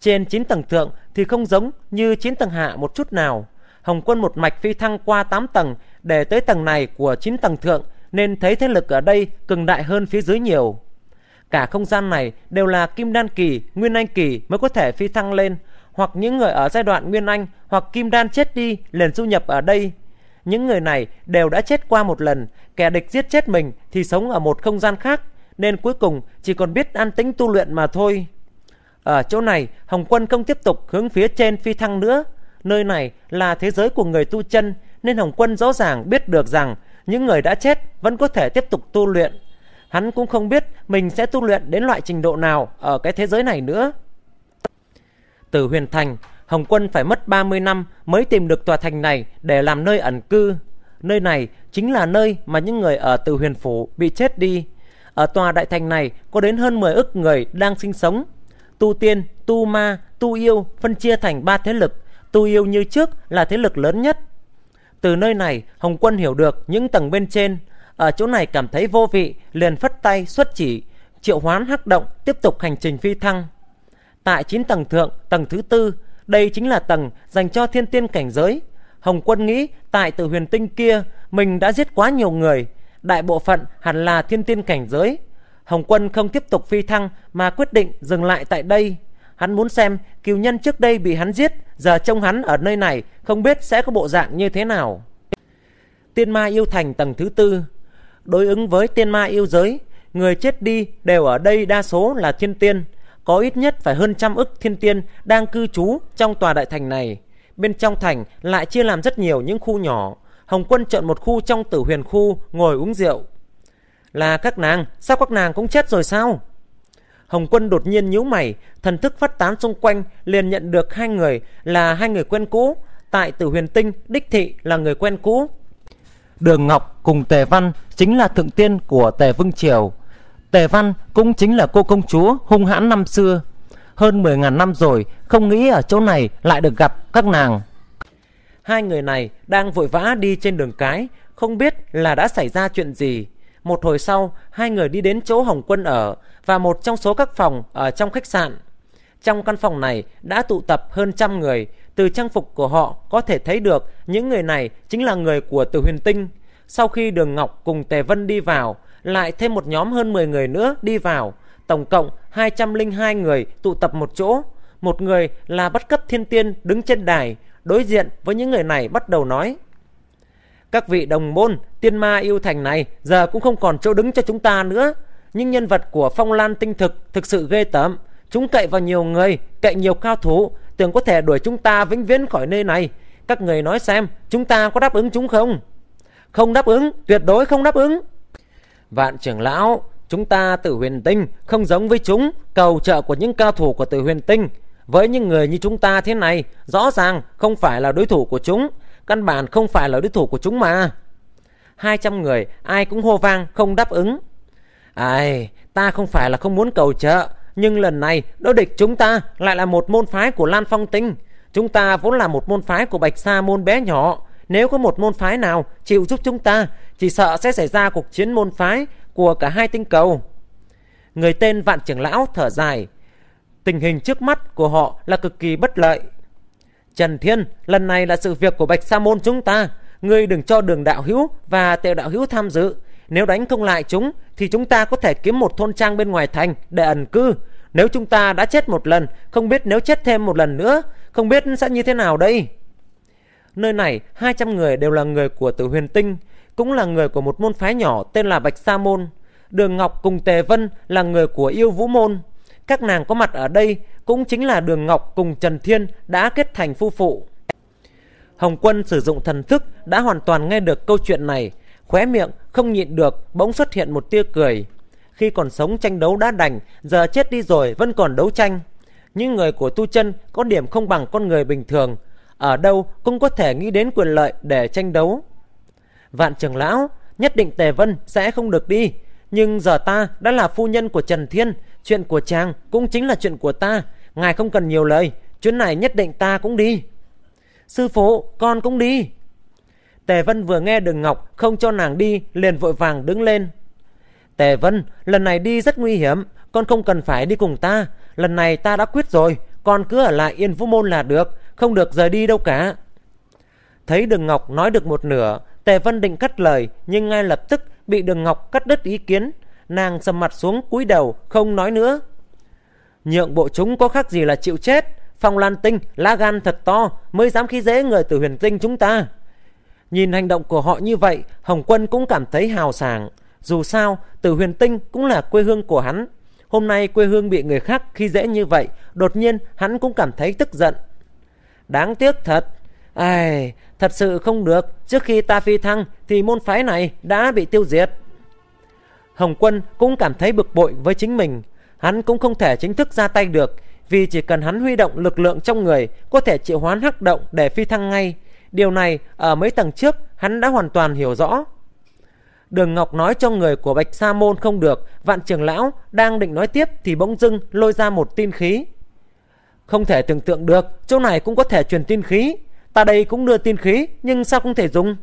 Trên 9 tầng thượng thì không giống như 9 tầng hạ một chút nào. Hồng quân một mạch phi thăng qua 8 tầng để tới tầng này của 9 tầng thượng nên thấy thế lực ở đây cường đại hơn phía dưới nhiều. Cả không gian này đều là kim đan kỳ, nguyên anh kỳ mới có thể phi thăng lên, hoặc những người ở giai đoạn Nguyên Anh hoặc Kim Đan chết đi liền du nhập ở đây. Những người này đều đã chết qua một lần, kẻ địch giết chết mình thì sống ở một không gian khác, nên cuối cùng chỉ còn biết an tĩnh tu luyện mà thôi. Ở chỗ này, Hồng Quân không tiếp tục hướng phía trên phi thăng nữa. Nơi này là thế giới của người tu chân, nên Hồng Quân rõ ràng biết được rằng những người đã chết vẫn có thể tiếp tục tu luyện. Hắn cũng không biết mình sẽ tu luyện đến loại trình độ nào ở cái thế giới này nữa từ Huyền Thành, Hồng Quân phải mất 30 năm mới tìm được tòa thành này để làm nơi ẩn cư. Nơi này chính là nơi mà những người ở từ Huyền Phủ bị chết đi. Ở tòa đại thành này có đến hơn 10 ức người đang sinh sống. Tu tiên, tu ma, tu yêu phân chia thành ba thế lực. Tu yêu như trước là thế lực lớn nhất. Từ nơi này, Hồng Quân hiểu được những tầng bên trên. Ở chỗ này cảm thấy vô vị, liền phất tay xuất chỉ, triệu hoán hắc động tiếp tục hành trình phi thăng. Tại 9 tầng thượng, tầng thứ tư, đây chính là tầng dành cho thiên tiên cảnh giới. Hồng Quân nghĩ tại tự huyền tinh kia mình đã giết quá nhiều người, đại bộ phận hẳn là thiên tiên cảnh giới. Hồng Quân không tiếp tục phi thăng mà quyết định dừng lại tại đây. Hắn muốn xem cừu nhân trước đây bị hắn giết, giờ trông hắn ở nơi này không biết sẽ có bộ dạng như thế nào. Tiên ma yêu thành tầng thứ tư Đối ứng với tiên ma yêu giới, người chết đi đều ở đây đa số là thiên tiên, có ít nhất phải hơn trăm ức thiên tiên đang cư trú trong tòa đại thành này. Bên trong thành lại chia làm rất nhiều những khu nhỏ. Hồng quân chọn một khu trong tử huyền khu ngồi uống rượu. Là các nàng, sao các nàng cũng chết rồi sao? Hồng quân đột nhiên nhíu mày, thần thức phát tán xung quanh liền nhận được hai người là hai người quen cũ. Tại tử huyền tinh, đích thị là người quen cũ. Đường Ngọc cùng Tề Văn chính là thượng tiên của Tề Vương Triều Tề Văn cũng chính là cô công chúa hung hãn năm xưa Hơn 10.000 năm rồi Không nghĩ ở chỗ này lại được gặp các nàng Hai người này đang vội vã đi trên đường cái Không biết là đã xảy ra chuyện gì Một hồi sau Hai người đi đến chỗ Hồng Quân ở Và một trong số các phòng ở trong khách sạn Trong căn phòng này đã tụ tập hơn trăm người Từ trang phục của họ có thể thấy được Những người này chính là người của Từ Huyền Tinh Sau khi Đường Ngọc cùng Tề Vân đi vào lại thêm một nhóm hơn 10 người nữa đi vào, tổng cộng 202 người tụ tập một chỗ. Một người là bất cấp thiên tiên đứng trên đài, đối diện với những người này bắt đầu nói. Các vị đồng môn, tiên ma yêu thành này giờ cũng không còn chỗ đứng cho chúng ta nữa. Nhưng nhân vật của phong lan tinh thực thực sự ghê tởm. Chúng cậy vào nhiều người, cậy nhiều cao thủ, tưởng có thể đuổi chúng ta vĩnh viễn khỏi nơi này. Các người nói xem, chúng ta có đáp ứng chúng không? Không đáp ứng, tuyệt đối không đáp ứng. Vạn trưởng lão, chúng ta tử huyền tinh không giống với chúng, cầu trợ của những cao thủ của tử huyền tinh. Với những người như chúng ta thế này, rõ ràng không phải là đối thủ của chúng, căn bản không phải là đối thủ của chúng mà. 200 người, ai cũng hô vang, không đáp ứng. Ai, ta không phải là không muốn cầu trợ, nhưng lần này đối địch chúng ta lại là một môn phái của Lan Phong Tinh. Chúng ta vốn là một môn phái của Bạch Sa môn bé nhỏ, nếu có một môn phái nào chịu giúp chúng ta, chỉ sợ sẽ xảy ra cuộc chiến môn phái của cả hai tinh cầu. Người tên Vạn Trưởng Lão thở dài. Tình hình trước mắt của họ là cực kỳ bất lợi. Trần Thiên, lần này là sự việc của Bạch Sa Môn chúng ta. Ngươi đừng cho đường đạo hữu và tiểu đạo hữu tham dự. Nếu đánh không lại chúng, thì chúng ta có thể kiếm một thôn trang bên ngoài thành để ẩn cư. Nếu chúng ta đã chết một lần, không biết nếu chết thêm một lần nữa, không biết sẽ như thế nào đây. Nơi này 200 người đều là người của tử huyền tinh, cũng là người của một môn phái nhỏ tên là Bạch Sa Môn. Đường Ngọc cùng Tề Vân là người của yêu vũ môn. Các nàng có mặt ở đây cũng chính là Đường Ngọc cùng Trần Thiên đã kết thành phu phụ. Hồng Quân sử dụng thần thức đã hoàn toàn nghe được câu chuyện này, khóe miệng không nhịn được bỗng xuất hiện một tia cười. Khi còn sống tranh đấu đã đành, giờ chết đi rồi vẫn còn đấu tranh. Những người của tu chân có điểm không bằng con người bình thường, ở đâu cũng có thể nghĩ đến quyền lợi để tranh đấu. Vạn trưởng lão, nhất định Tề Vân sẽ không được đi, nhưng giờ ta đã là phu nhân của Trần Thiên, chuyện của chàng cũng chính là chuyện của ta, ngài không cần nhiều lời, chuyến này nhất định ta cũng đi. Sư phụ, con cũng đi. Tề Vân vừa nghe Đường Ngọc không cho nàng đi, liền vội vàng đứng lên. Tề Vân, lần này đi rất nguy hiểm, con không cần phải đi cùng ta, lần này ta đã quyết rồi, con cứ ở lại Yên Vũ Môn là được, không được rời đi đâu cả. Thấy Đường Ngọc nói được một nửa, Tề Vân định cắt lời, nhưng ngay lập tức bị Đường Ngọc cắt đứt ý kiến. Nàng sầm mặt xuống cúi đầu, không nói nữa. Nhượng bộ chúng có khác gì là chịu chết. Phong Lan Tinh, lá gan thật to, mới dám khi dễ người từ huyền tinh chúng ta. Nhìn hành động của họ như vậy, Hồng Quân cũng cảm thấy hào sảng. Dù sao, từ huyền tinh cũng là quê hương của hắn. Hôm nay quê hương bị người khác khi dễ như vậy, đột nhiên hắn cũng cảm thấy tức giận đáng tiếc thật ai thật sự không được trước khi ta phi thăng thì môn phái này đã bị tiêu diệt hồng quân cũng cảm thấy bực bội với chính mình hắn cũng không thể chính thức ra tay được vì chỉ cần hắn huy động lực lượng trong người có thể triệu hoán hắc động để phi thăng ngay điều này ở mấy tầng trước hắn đã hoàn toàn hiểu rõ đường ngọc nói cho người của bạch sa môn không được vạn trường lão đang định nói tiếp thì bỗng dưng lôi ra một tin khí không thể tưởng tượng được, chỗ này cũng có thể truyền tin khí. Ta đây cũng đưa tin khí, nhưng sao không thể dùng?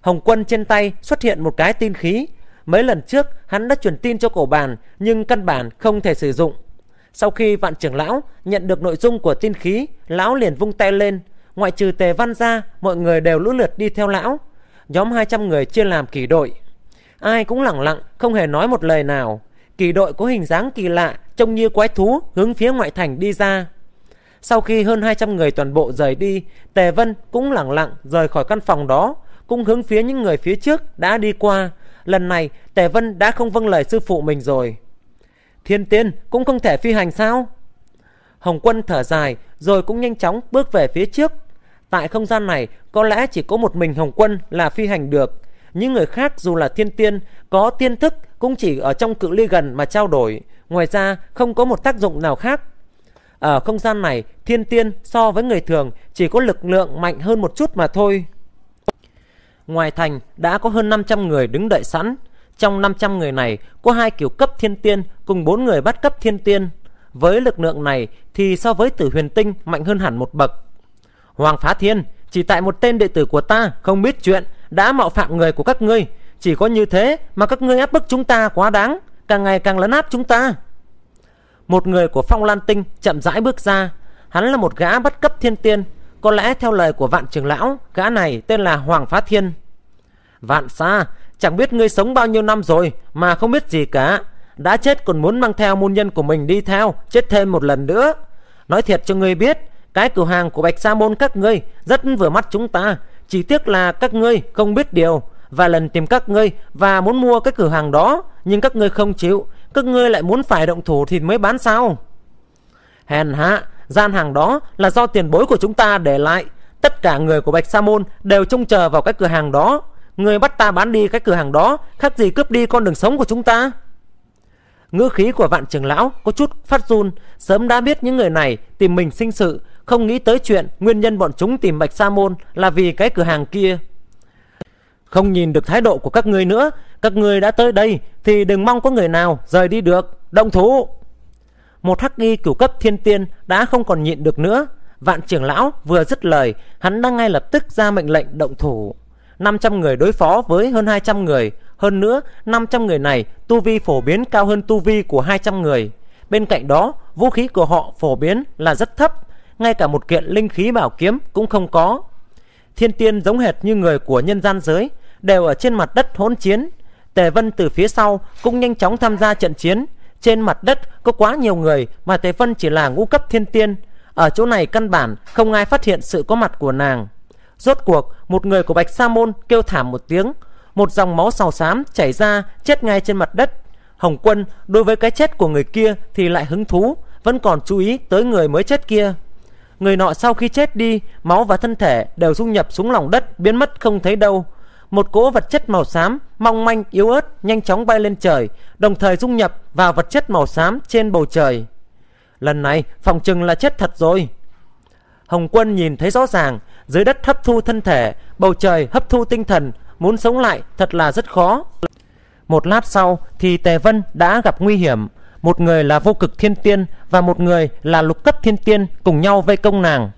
Hồng Quân trên tay xuất hiện một cái tin khí. Mấy lần trước, hắn đã truyền tin cho cổ bàn, nhưng căn bản không thể sử dụng. Sau khi vạn trưởng lão nhận được nội dung của tin khí, lão liền vung tay lên. Ngoại trừ tề văn ra, mọi người đều lũ lượt đi theo lão. Nhóm 200 người chia làm kỷ đội. Ai cũng lặng lặng, không hề nói một lời nào kỳ đội có hình dáng kỳ lạ, trông như quái thú hướng phía ngoại thành đi ra. Sau khi hơn 200 người toàn bộ rời đi, Tề Vân cũng lặng lặng rời khỏi căn phòng đó, cũng hướng phía những người phía trước đã đi qua. Lần này, Tề Vân đã không vâng lời sư phụ mình rồi. Thiên tiên cũng không thể phi hành sao? Hồng quân thở dài rồi cũng nhanh chóng bước về phía trước. Tại không gian này có lẽ chỉ có một mình Hồng quân là phi hành được. Những người khác dù là thiên tiên, có tiên thức cũng chỉ ở trong cự ly gần mà trao đổi, ngoài ra không có một tác dụng nào khác. Ở không gian này, thiên tiên so với người thường chỉ có lực lượng mạnh hơn một chút mà thôi. Ngoài thành đã có hơn 500 người đứng đợi sẵn. Trong 500 người này có hai kiểu cấp thiên tiên cùng bốn người bắt cấp thiên tiên. Với lực lượng này thì so với tử huyền tinh mạnh hơn hẳn một bậc. Hoàng Phá Thiên, chỉ tại một tên đệ tử của ta không biết chuyện đã mạo phạm người của các ngươi chỉ có như thế mà các ngươi áp bức chúng ta quá đáng càng ngày càng lấn áp chúng ta một người của phong lan tinh chậm rãi bước ra hắn là một gã bắt cấp thiên tiên có lẽ theo lời của vạn trường lão gã này tên là hoàng phá thiên vạn xa chẳng biết ngươi sống bao nhiêu năm rồi mà không biết gì cả đã chết còn muốn mang theo môn nhân của mình đi theo chết thêm một lần nữa nói thiệt cho ngươi biết cái cửa hàng của bạch sa môn các ngươi rất vừa mắt chúng ta chỉ tiếc là các ngươi không biết điều và lần tìm các ngươi và muốn mua cái cửa hàng đó nhưng các ngươi không chịu các ngươi lại muốn phải động thủ thì mới bán sao hèn hạ gian hàng đó là do tiền bối của chúng ta để lại tất cả người của bạch sa môn đều trông chờ vào cái cửa hàng đó người bắt ta bán đi cái cửa hàng đó khác gì cướp đi con đường sống của chúng ta ngữ khí của vạn trưởng lão có chút phát run sớm đã biết những người này tìm mình sinh sự không nghĩ tới chuyện nguyên nhân bọn chúng tìm Bạch Sa Môn là vì cái cửa hàng kia. Không nhìn được thái độ của các ngươi nữa, các ngươi đã tới đây thì đừng mong có người nào rời đi được, động thủ. Một hắc y cửu cấp thiên tiên đã không còn nhịn được nữa, vạn trưởng lão vừa dứt lời, hắn đang ngay lập tức ra mệnh lệnh động thủ. 500 người đối phó với hơn 200 người, hơn nữa 500 người này tu vi phổ biến cao hơn tu vi của 200 người. Bên cạnh đó, vũ khí của họ phổ biến là rất thấp, ngay cả một kiện linh khí bảo kiếm cũng không có. Thiên tiên giống hệt như người của nhân gian giới, đều ở trên mặt đất hỗn chiến. Tề Vân từ phía sau cũng nhanh chóng tham gia trận chiến. Trên mặt đất có quá nhiều người mà Tề Vân chỉ là ngũ cấp thiên tiên. Ở chỗ này căn bản không ai phát hiện sự có mặt của nàng. Rốt cuộc, một người của Bạch Sa Môn kêu thảm một tiếng. Một dòng máu sàu xám chảy ra chết ngay trên mặt đất. Hồng Quân đối với cái chết của người kia thì lại hứng thú, vẫn còn chú ý tới người mới chết kia. Người nọ sau khi chết đi, máu và thân thể đều dung nhập xuống lòng đất, biến mất không thấy đâu. Một cỗ vật chất màu xám, mong manh, yếu ớt, nhanh chóng bay lên trời, đồng thời dung nhập vào vật chất màu xám trên bầu trời. Lần này, phòng chừng là chết thật rồi. Hồng quân nhìn thấy rõ ràng, dưới đất hấp thu thân thể, bầu trời hấp thu tinh thần, muốn sống lại thật là rất khó. Một lát sau thì Tề Vân đã gặp nguy hiểm, một người là vô cực thiên tiên và một người là lục cấp thiên tiên cùng nhau vây công nàng.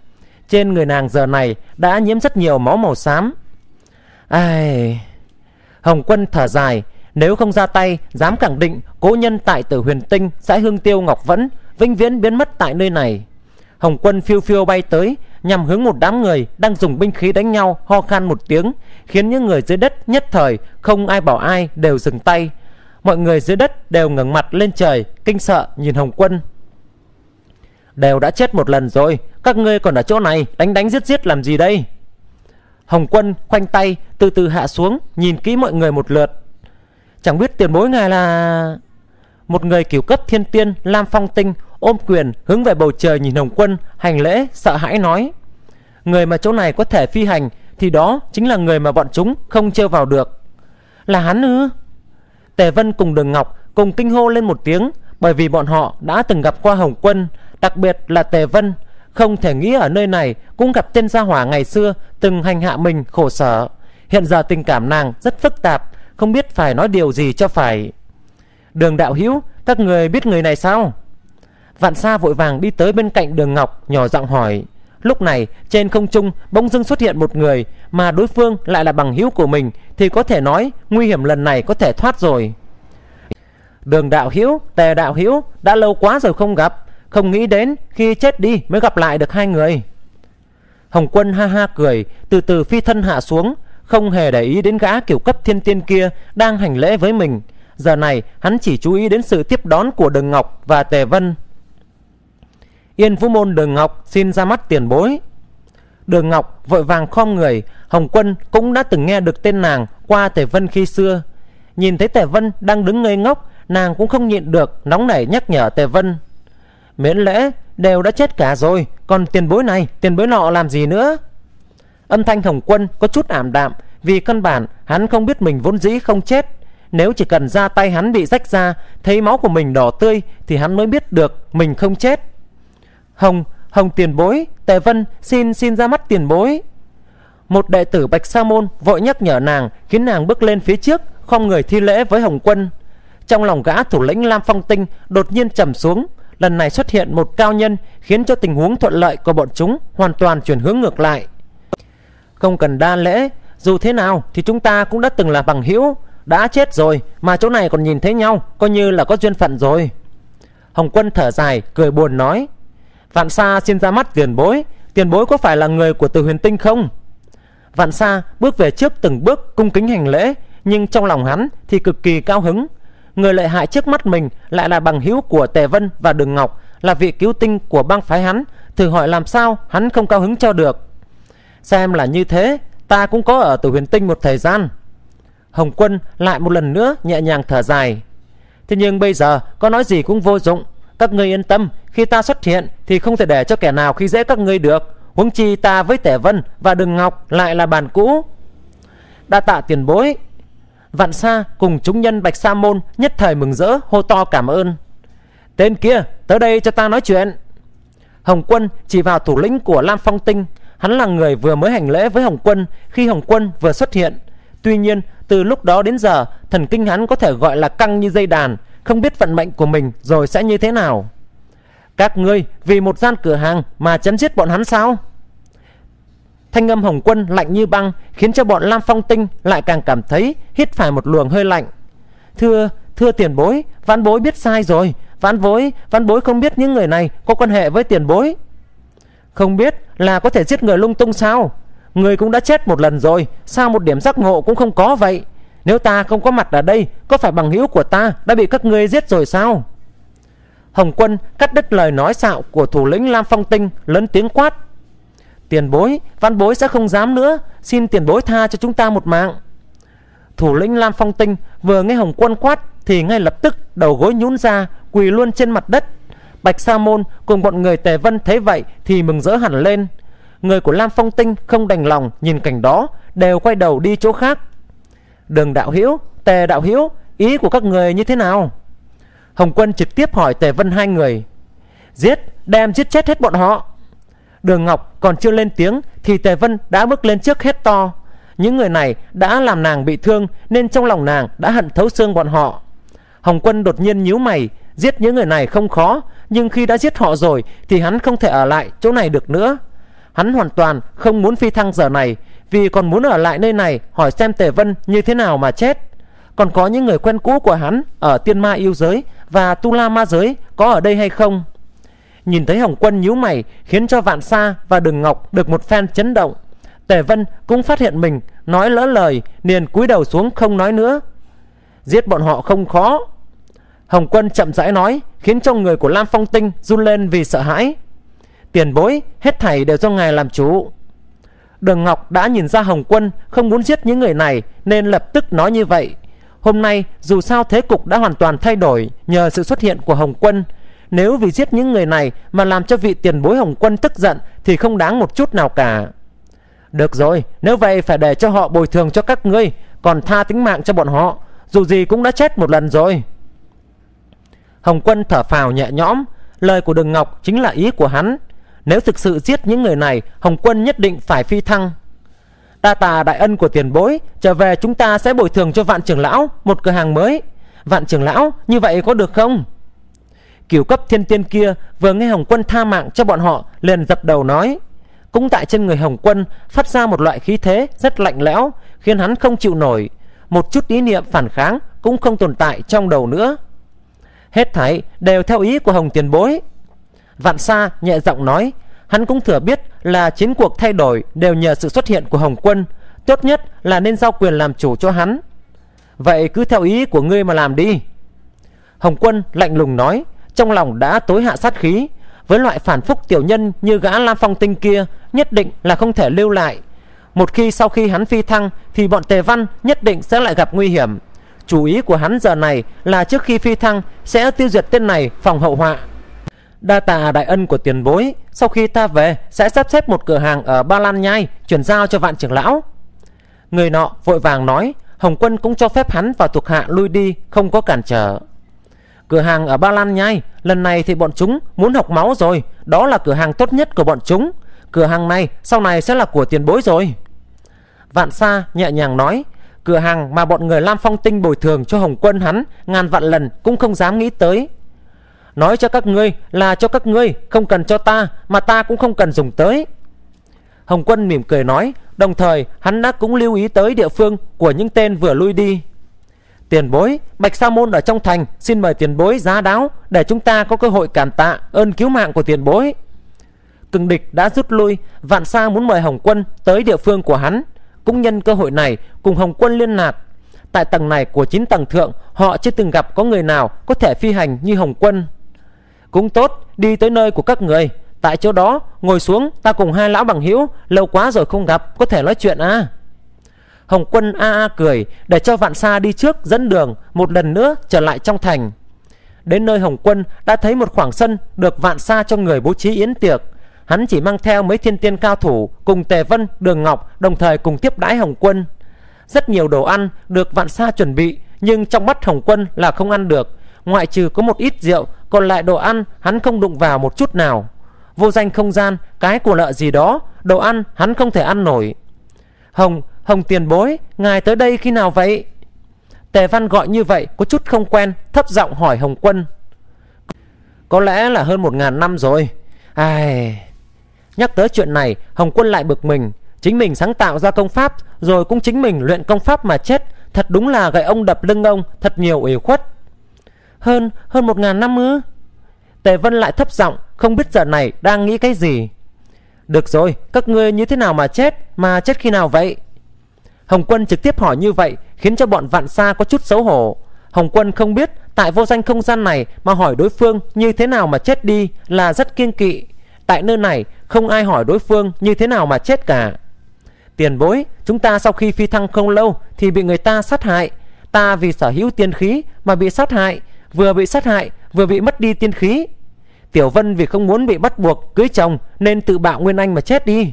Trên người nàng giờ này đã nhiễm rất nhiều máu màu xám. Ai... Hồng quân thở dài, nếu không ra tay, dám khẳng định cố nhân tại tử huyền tinh sẽ Hương Tiêu Ngọc Vẫn vinh viễn biến mất tại nơi này. Hồng quân phiêu phiêu bay tới, nhằm hướng một đám người đang dùng binh khí đánh nhau ho khan một tiếng, khiến những người dưới đất nhất thời không ai bảo ai đều dừng tay, mọi người dưới đất đều ngẩng mặt lên trời, kinh sợ nhìn Hồng Quân. Đều đã chết một lần rồi, các ngươi còn ở chỗ này, đánh đánh giết giết làm gì đây? Hồng Quân khoanh tay, từ từ hạ xuống, nhìn kỹ mọi người một lượt. Chẳng biết tiền bối ngài là... Một người kiểu cấp thiên tiên, Lam Phong Tinh, ôm quyền hướng về bầu trời nhìn Hồng Quân, hành lễ, sợ hãi nói. Người mà chỗ này có thể phi hành thì đó chính là người mà bọn chúng không trêu vào được. Là hắn ư? Tề Vân cùng Đường Ngọc cùng kinh hô lên một tiếng bởi vì bọn họ đã từng gặp qua Hồng Quân, đặc biệt là Tề Vân, không thể nghĩ ở nơi này cũng gặp tên gia hỏa ngày xưa từng hành hạ mình khổ sở. Hiện giờ tình cảm nàng rất phức tạp, không biết phải nói điều gì cho phải. Đường đạo hữu, các người biết người này sao? Vạn Sa vội vàng đi tới bên cạnh Đường Ngọc nhỏ giọng hỏi. Lúc này trên không trung bỗng dưng xuất hiện một người mà đối phương lại là bằng hữu của mình thì có thể nói nguy hiểm lần này có thể thoát rồi. Đường đạo hữu, tề đạo hữu đã lâu quá rồi không gặp, không nghĩ đến khi chết đi mới gặp lại được hai người. Hồng quân ha ha cười, từ từ phi thân hạ xuống, không hề để ý đến gã kiểu cấp thiên tiên kia đang hành lễ với mình. Giờ này hắn chỉ chú ý đến sự tiếp đón của Đường Ngọc và Tề Vân. Yên Vũ Môn Đường Ngọc xin ra mắt tiền bối. Đường Ngọc vội vàng khom người, Hồng Quân cũng đã từng nghe được tên nàng qua Tề Vân khi xưa. Nhìn thấy Tề Vân đang đứng ngây ngốc, nàng cũng không nhịn được, nóng nảy nhắc nhở Tề Vân. Miễn lễ, đều đã chết cả rồi, còn tiền bối này, tiền bối nọ làm gì nữa? Âm thanh Hồng Quân có chút ảm đạm, vì căn bản hắn không biết mình vốn dĩ không chết. Nếu chỉ cần ra tay hắn bị rách ra, thấy máu của mình đỏ tươi thì hắn mới biết được mình không chết. Hồng, Hồng tiền bối, Tề Vân xin xin ra mắt tiền bối. Một đệ tử Bạch Sa Môn vội nhắc nhở nàng, khiến nàng bước lên phía trước, không người thi lễ với Hồng Quân. Trong lòng gã thủ lĩnh Lam Phong Tinh đột nhiên trầm xuống, lần này xuất hiện một cao nhân khiến cho tình huống thuận lợi của bọn chúng hoàn toàn chuyển hướng ngược lại. Không cần đa lễ, dù thế nào thì chúng ta cũng đã từng là bằng hữu, đã chết rồi mà chỗ này còn nhìn thấy nhau, coi như là có duyên phận rồi. Hồng Quân thở dài, cười buồn nói: Vạn Sa xin ra mắt tiền bối Tiền bối có phải là người của từ huyền tinh không Vạn Sa bước về trước từng bước cung kính hành lễ Nhưng trong lòng hắn thì cực kỳ cao hứng Người lợi hại trước mắt mình lại là bằng hữu của Tề Vân và Đường Ngọc Là vị cứu tinh của bang phái hắn Thử hỏi làm sao hắn không cao hứng cho được Xem là như thế Ta cũng có ở từ huyền tinh một thời gian Hồng Quân lại một lần nữa nhẹ nhàng thở dài Thế nhưng bây giờ có nói gì cũng vô dụng các ngươi yên tâm khi ta xuất hiện thì không thể để cho kẻ nào khi dễ các ngươi được huống chi ta với tể vân và đừng ngọc lại là bàn cũ đa tạ tiền bối vạn xa cùng chúng nhân bạch sa môn nhất thời mừng rỡ hô to cảm ơn tên kia tới đây cho ta nói chuyện hồng quân chỉ vào thủ lĩnh của lam phong tinh hắn là người vừa mới hành lễ với hồng quân khi hồng quân vừa xuất hiện tuy nhiên từ lúc đó đến giờ thần kinh hắn có thể gọi là căng như dây đàn không biết vận mệnh của mình rồi sẽ như thế nào các ngươi vì một gian cửa hàng mà chấn giết bọn hắn sao thanh âm hồng quân lạnh như băng khiến cho bọn lam phong tinh lại càng cảm thấy hít phải một luồng hơi lạnh thưa thưa tiền bối vãn bối biết sai rồi vãn bối vãn bối không biết những người này có quan hệ với tiền bối không biết là có thể giết người lung tung sao người cũng đã chết một lần rồi sao một điểm giác ngộ cũng không có vậy nếu ta không có mặt ở đây có phải bằng hữu của ta đã bị các ngươi giết rồi sao hồng quân cắt đứt lời nói xạo của thủ lĩnh lam phong tinh lớn tiếng quát tiền bối văn bối sẽ không dám nữa xin tiền bối tha cho chúng ta một mạng thủ lĩnh lam phong tinh vừa nghe hồng quân quát thì ngay lập tức đầu gối nhún ra quỳ luôn trên mặt đất bạch sa môn cùng bọn người tề vân thấy vậy thì mừng rỡ hẳn lên người của lam phong tinh không đành lòng nhìn cảnh đó đều quay đầu đi chỗ khác Đường đạo hữu Tề đạo hữu Ý của các người như thế nào Hồng quân trực tiếp hỏi Tề Vân hai người Giết Đem giết chết hết bọn họ Đường Ngọc còn chưa lên tiếng Thì Tề Vân đã bước lên trước hết to Những người này đã làm nàng bị thương Nên trong lòng nàng đã hận thấu xương bọn họ Hồng quân đột nhiên nhíu mày Giết những người này không khó Nhưng khi đã giết họ rồi Thì hắn không thể ở lại chỗ này được nữa Hắn hoàn toàn không muốn phi thăng giờ này vì còn muốn ở lại nơi này hỏi xem Tề Vân như thế nào mà chết. Còn có những người quen cũ của hắn ở Tiên Ma yêu giới và Tu La ma giới có ở đây hay không? Nhìn thấy Hồng Quân nhíu mày khiến cho Vạn Sa và Đừng Ngọc được một phen chấn động. Tề Vân cũng phát hiện mình nói lỡ lời, liền cúi đầu xuống không nói nữa. Giết bọn họ không khó. Hồng Quân chậm rãi nói, khiến cho người của Lam Phong Tinh run lên vì sợ hãi. Tiền bối, hết thảy đều do ngài làm chủ. Đường Ngọc đã nhìn ra Hồng Quân không muốn giết những người này nên lập tức nói như vậy. Hôm nay dù sao thế cục đã hoàn toàn thay đổi nhờ sự xuất hiện của Hồng Quân. Nếu vì giết những người này mà làm cho vị tiền bối Hồng Quân tức giận thì không đáng một chút nào cả. Được rồi, nếu vậy phải để cho họ bồi thường cho các ngươi, còn tha tính mạng cho bọn họ, dù gì cũng đã chết một lần rồi. Hồng Quân thở phào nhẹ nhõm, lời của Đường Ngọc chính là ý của hắn. Nếu thực sự giết những người này Hồng quân nhất định phải phi thăng Đa tà đại ân của tiền bối Trở về chúng ta sẽ bồi thường cho vạn trưởng lão Một cửa hàng mới Vạn trưởng lão như vậy có được không Kiểu cấp thiên tiên kia Vừa nghe Hồng quân tha mạng cho bọn họ Liền dập đầu nói Cũng tại trên người Hồng quân Phát ra một loại khí thế rất lạnh lẽo Khiến hắn không chịu nổi Một chút ý niệm phản kháng cũng không tồn tại trong đầu nữa Hết thảy đều theo ý của Hồng tiền bối Vạn Sa nhẹ giọng nói Hắn cũng thừa biết là chiến cuộc thay đổi đều nhờ sự xuất hiện của Hồng Quân Tốt nhất là nên giao quyền làm chủ cho hắn Vậy cứ theo ý của ngươi mà làm đi Hồng Quân lạnh lùng nói Trong lòng đã tối hạ sát khí Với loại phản phúc tiểu nhân như gã Lam Phong Tinh kia Nhất định là không thể lưu lại Một khi sau khi hắn phi thăng Thì bọn Tề Văn nhất định sẽ lại gặp nguy hiểm Chú ý của hắn giờ này là trước khi phi thăng Sẽ tiêu diệt tên này phòng hậu họa Đa tạ đại ân của tiền bối Sau khi ta về sẽ sắp xếp một cửa hàng ở Ba Lan Nhai Chuyển giao cho vạn trưởng lão Người nọ vội vàng nói Hồng quân cũng cho phép hắn và thuộc hạ lui đi Không có cản trở Cửa hàng ở Ba Lan Nhai Lần này thì bọn chúng muốn học máu rồi Đó là cửa hàng tốt nhất của bọn chúng Cửa hàng này sau này sẽ là của tiền bối rồi Vạn xa nhẹ nhàng nói Cửa hàng mà bọn người Lam Phong Tinh bồi thường cho Hồng quân hắn Ngàn vạn lần cũng không dám nghĩ tới nói cho các ngươi là cho các ngươi không cần cho ta mà ta cũng không cần dùng tới Hồng quân mỉm cười nói đồng thời hắn đã cũng lưu ý tới địa phương của những tên vừa lui đi tiền bối bạch sa môn ở trong thành xin mời tiền bối giá đáo để chúng ta có cơ hội cảm tạ ơn cứu mạng của tiền bối cường địch đã rút lui vạn sa muốn mời hồng quân tới địa phương của hắn cũng nhân cơ hội này cùng hồng quân liên lạc tại tầng này của chín tầng thượng họ chưa từng gặp có người nào có thể phi hành như hồng quân cũng tốt đi tới nơi của các người tại chỗ đó ngồi xuống ta cùng hai lão bằng hữu lâu quá rồi không gặp có thể nói chuyện à hồng quân a a cười để cho vạn sa đi trước dẫn đường một lần nữa trở lại trong thành đến nơi hồng quân đã thấy một khoảng sân được vạn sa cho người bố trí yến tiệc hắn chỉ mang theo mấy thiên tiên cao thủ cùng tề vân đường ngọc đồng thời cùng tiếp đãi hồng quân rất nhiều đồ ăn được vạn sa chuẩn bị nhưng trong mắt hồng quân là không ăn được ngoại trừ có một ít rượu còn lại đồ ăn hắn không đụng vào một chút nào vô danh không gian cái của lợ gì đó đồ ăn hắn không thể ăn nổi hồng hồng tiền bối ngài tới đây khi nào vậy tề văn gọi như vậy có chút không quen thấp giọng hỏi hồng quân có lẽ là hơn một ngàn năm rồi ai nhắc tới chuyện này hồng quân lại bực mình chính mình sáng tạo ra công pháp rồi cũng chính mình luyện công pháp mà chết thật đúng là gậy ông đập lưng ông thật nhiều ủy khuất hơn, hơn một ngàn năm ư? Tề Vân lại thấp giọng, không biết giờ này đang nghĩ cái gì. Được rồi, các ngươi như thế nào mà chết, mà chết khi nào vậy? Hồng Quân trực tiếp hỏi như vậy khiến cho bọn vạn xa có chút xấu hổ. Hồng Quân không biết tại vô danh không gian này mà hỏi đối phương như thế nào mà chết đi là rất kiên kỵ. Tại nơi này không ai hỏi đối phương như thế nào mà chết cả. Tiền bối, chúng ta sau khi phi thăng không lâu thì bị người ta sát hại. Ta vì sở hữu tiên khí mà bị sát hại vừa bị sát hại vừa bị mất đi tiên khí Tiểu Vân vì không muốn bị bắt buộc cưới chồng nên tự bạo Nguyên Anh mà chết đi.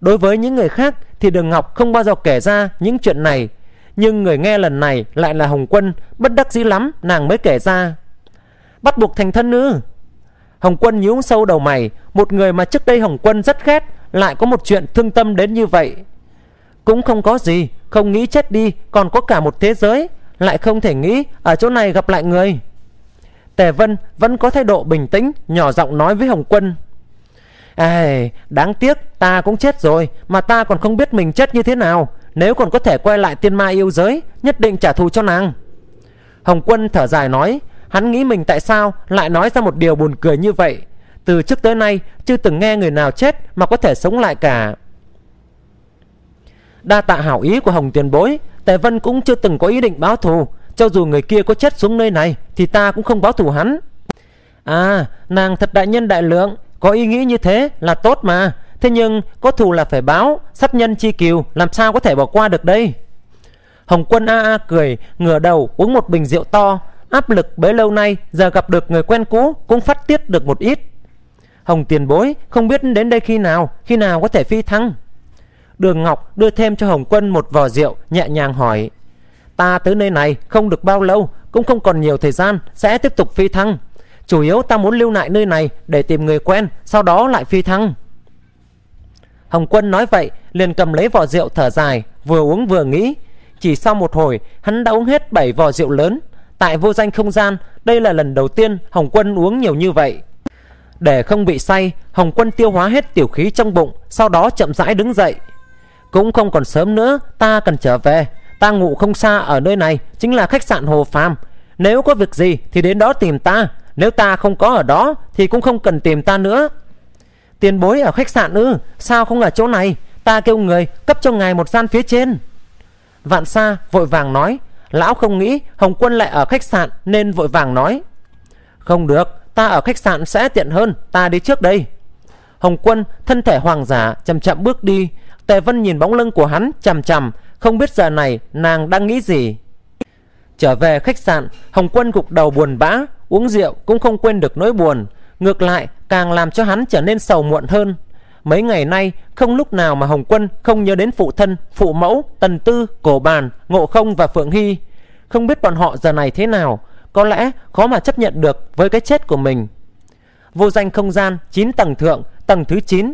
Đối với những người khác thì Đường Ngọc không bao giờ kể ra những chuyện này, nhưng người nghe lần này lại là Hồng Quân, bất đắc dĩ lắm nàng mới kể ra. Bắt buộc thành thân nữ. Hồng Quân nhíu sâu đầu mày, một người mà trước đây Hồng Quân rất ghét lại có một chuyện thương tâm đến như vậy. Cũng không có gì, không nghĩ chết đi còn có cả một thế giới, lại không thể nghĩ ở chỗ này gặp lại người tề vân vẫn có thái độ bình tĩnh nhỏ giọng nói với hồng quân ai đáng tiếc ta cũng chết rồi mà ta còn không biết mình chết như thế nào nếu còn có thể quay lại tiên ma yêu giới nhất định trả thù cho nàng hồng quân thở dài nói hắn nghĩ mình tại sao lại nói ra một điều buồn cười như vậy từ trước tới nay chưa từng nghe người nào chết mà có thể sống lại cả đa tạ hảo ý của hồng tiền bối Tề Vân cũng chưa từng có ý định báo thù Cho dù người kia có chết xuống nơi này Thì ta cũng không báo thù hắn À nàng thật đại nhân đại lượng Có ý nghĩ như thế là tốt mà Thế nhưng có thù là phải báo Sát nhân chi kiều làm sao có thể bỏ qua được đây Hồng quân A A cười Ngửa đầu uống một bình rượu to Áp lực bấy lâu nay Giờ gặp được người quen cũ Cũng phát tiết được một ít Hồng tiền bối không biết đến đây khi nào Khi nào có thể phi thăng Đường Ngọc đưa thêm cho Hồng Quân một vò rượu nhẹ nhàng hỏi Ta tới nơi này không được bao lâu Cũng không còn nhiều thời gian Sẽ tiếp tục phi thăng Chủ yếu ta muốn lưu lại nơi này để tìm người quen Sau đó lại phi thăng Hồng Quân nói vậy liền cầm lấy vò rượu thở dài Vừa uống vừa nghĩ Chỉ sau một hồi hắn đã uống hết 7 vò rượu lớn Tại vô danh không gian Đây là lần đầu tiên Hồng Quân uống nhiều như vậy Để không bị say Hồng Quân tiêu hóa hết tiểu khí trong bụng Sau đó chậm rãi đứng dậy cũng không còn sớm nữa ta cần trở về ta ngủ không xa ở nơi này chính là khách sạn hồ phàm nếu có việc gì thì đến đó tìm ta nếu ta không có ở đó thì cũng không cần tìm ta nữa tiền bối ở khách sạn ư sao không ở chỗ này ta kêu người cấp cho ngài một gian phía trên vạn sa vội vàng nói lão không nghĩ hồng quân lại ở khách sạn nên vội vàng nói không được ta ở khách sạn sẽ tiện hơn ta đi trước đây hồng quân thân thể hoàng giả chậm chậm bước đi Tề Vân nhìn bóng lưng của hắn chằm chằm Không biết giờ này nàng đang nghĩ gì Trở về khách sạn Hồng Quân gục đầu buồn bã Uống rượu cũng không quên được nỗi buồn Ngược lại càng làm cho hắn trở nên sầu muộn hơn Mấy ngày nay không lúc nào mà Hồng Quân không nhớ đến phụ thân, phụ mẫu, tần tư, cổ bàn, ngộ không và Phượng Hy Không biết bọn họ giờ này thế nào Có lẽ khó mà chấp nhận được với cái chết của mình Vô danh không gian 9 tầng thượng, tầng thứ 9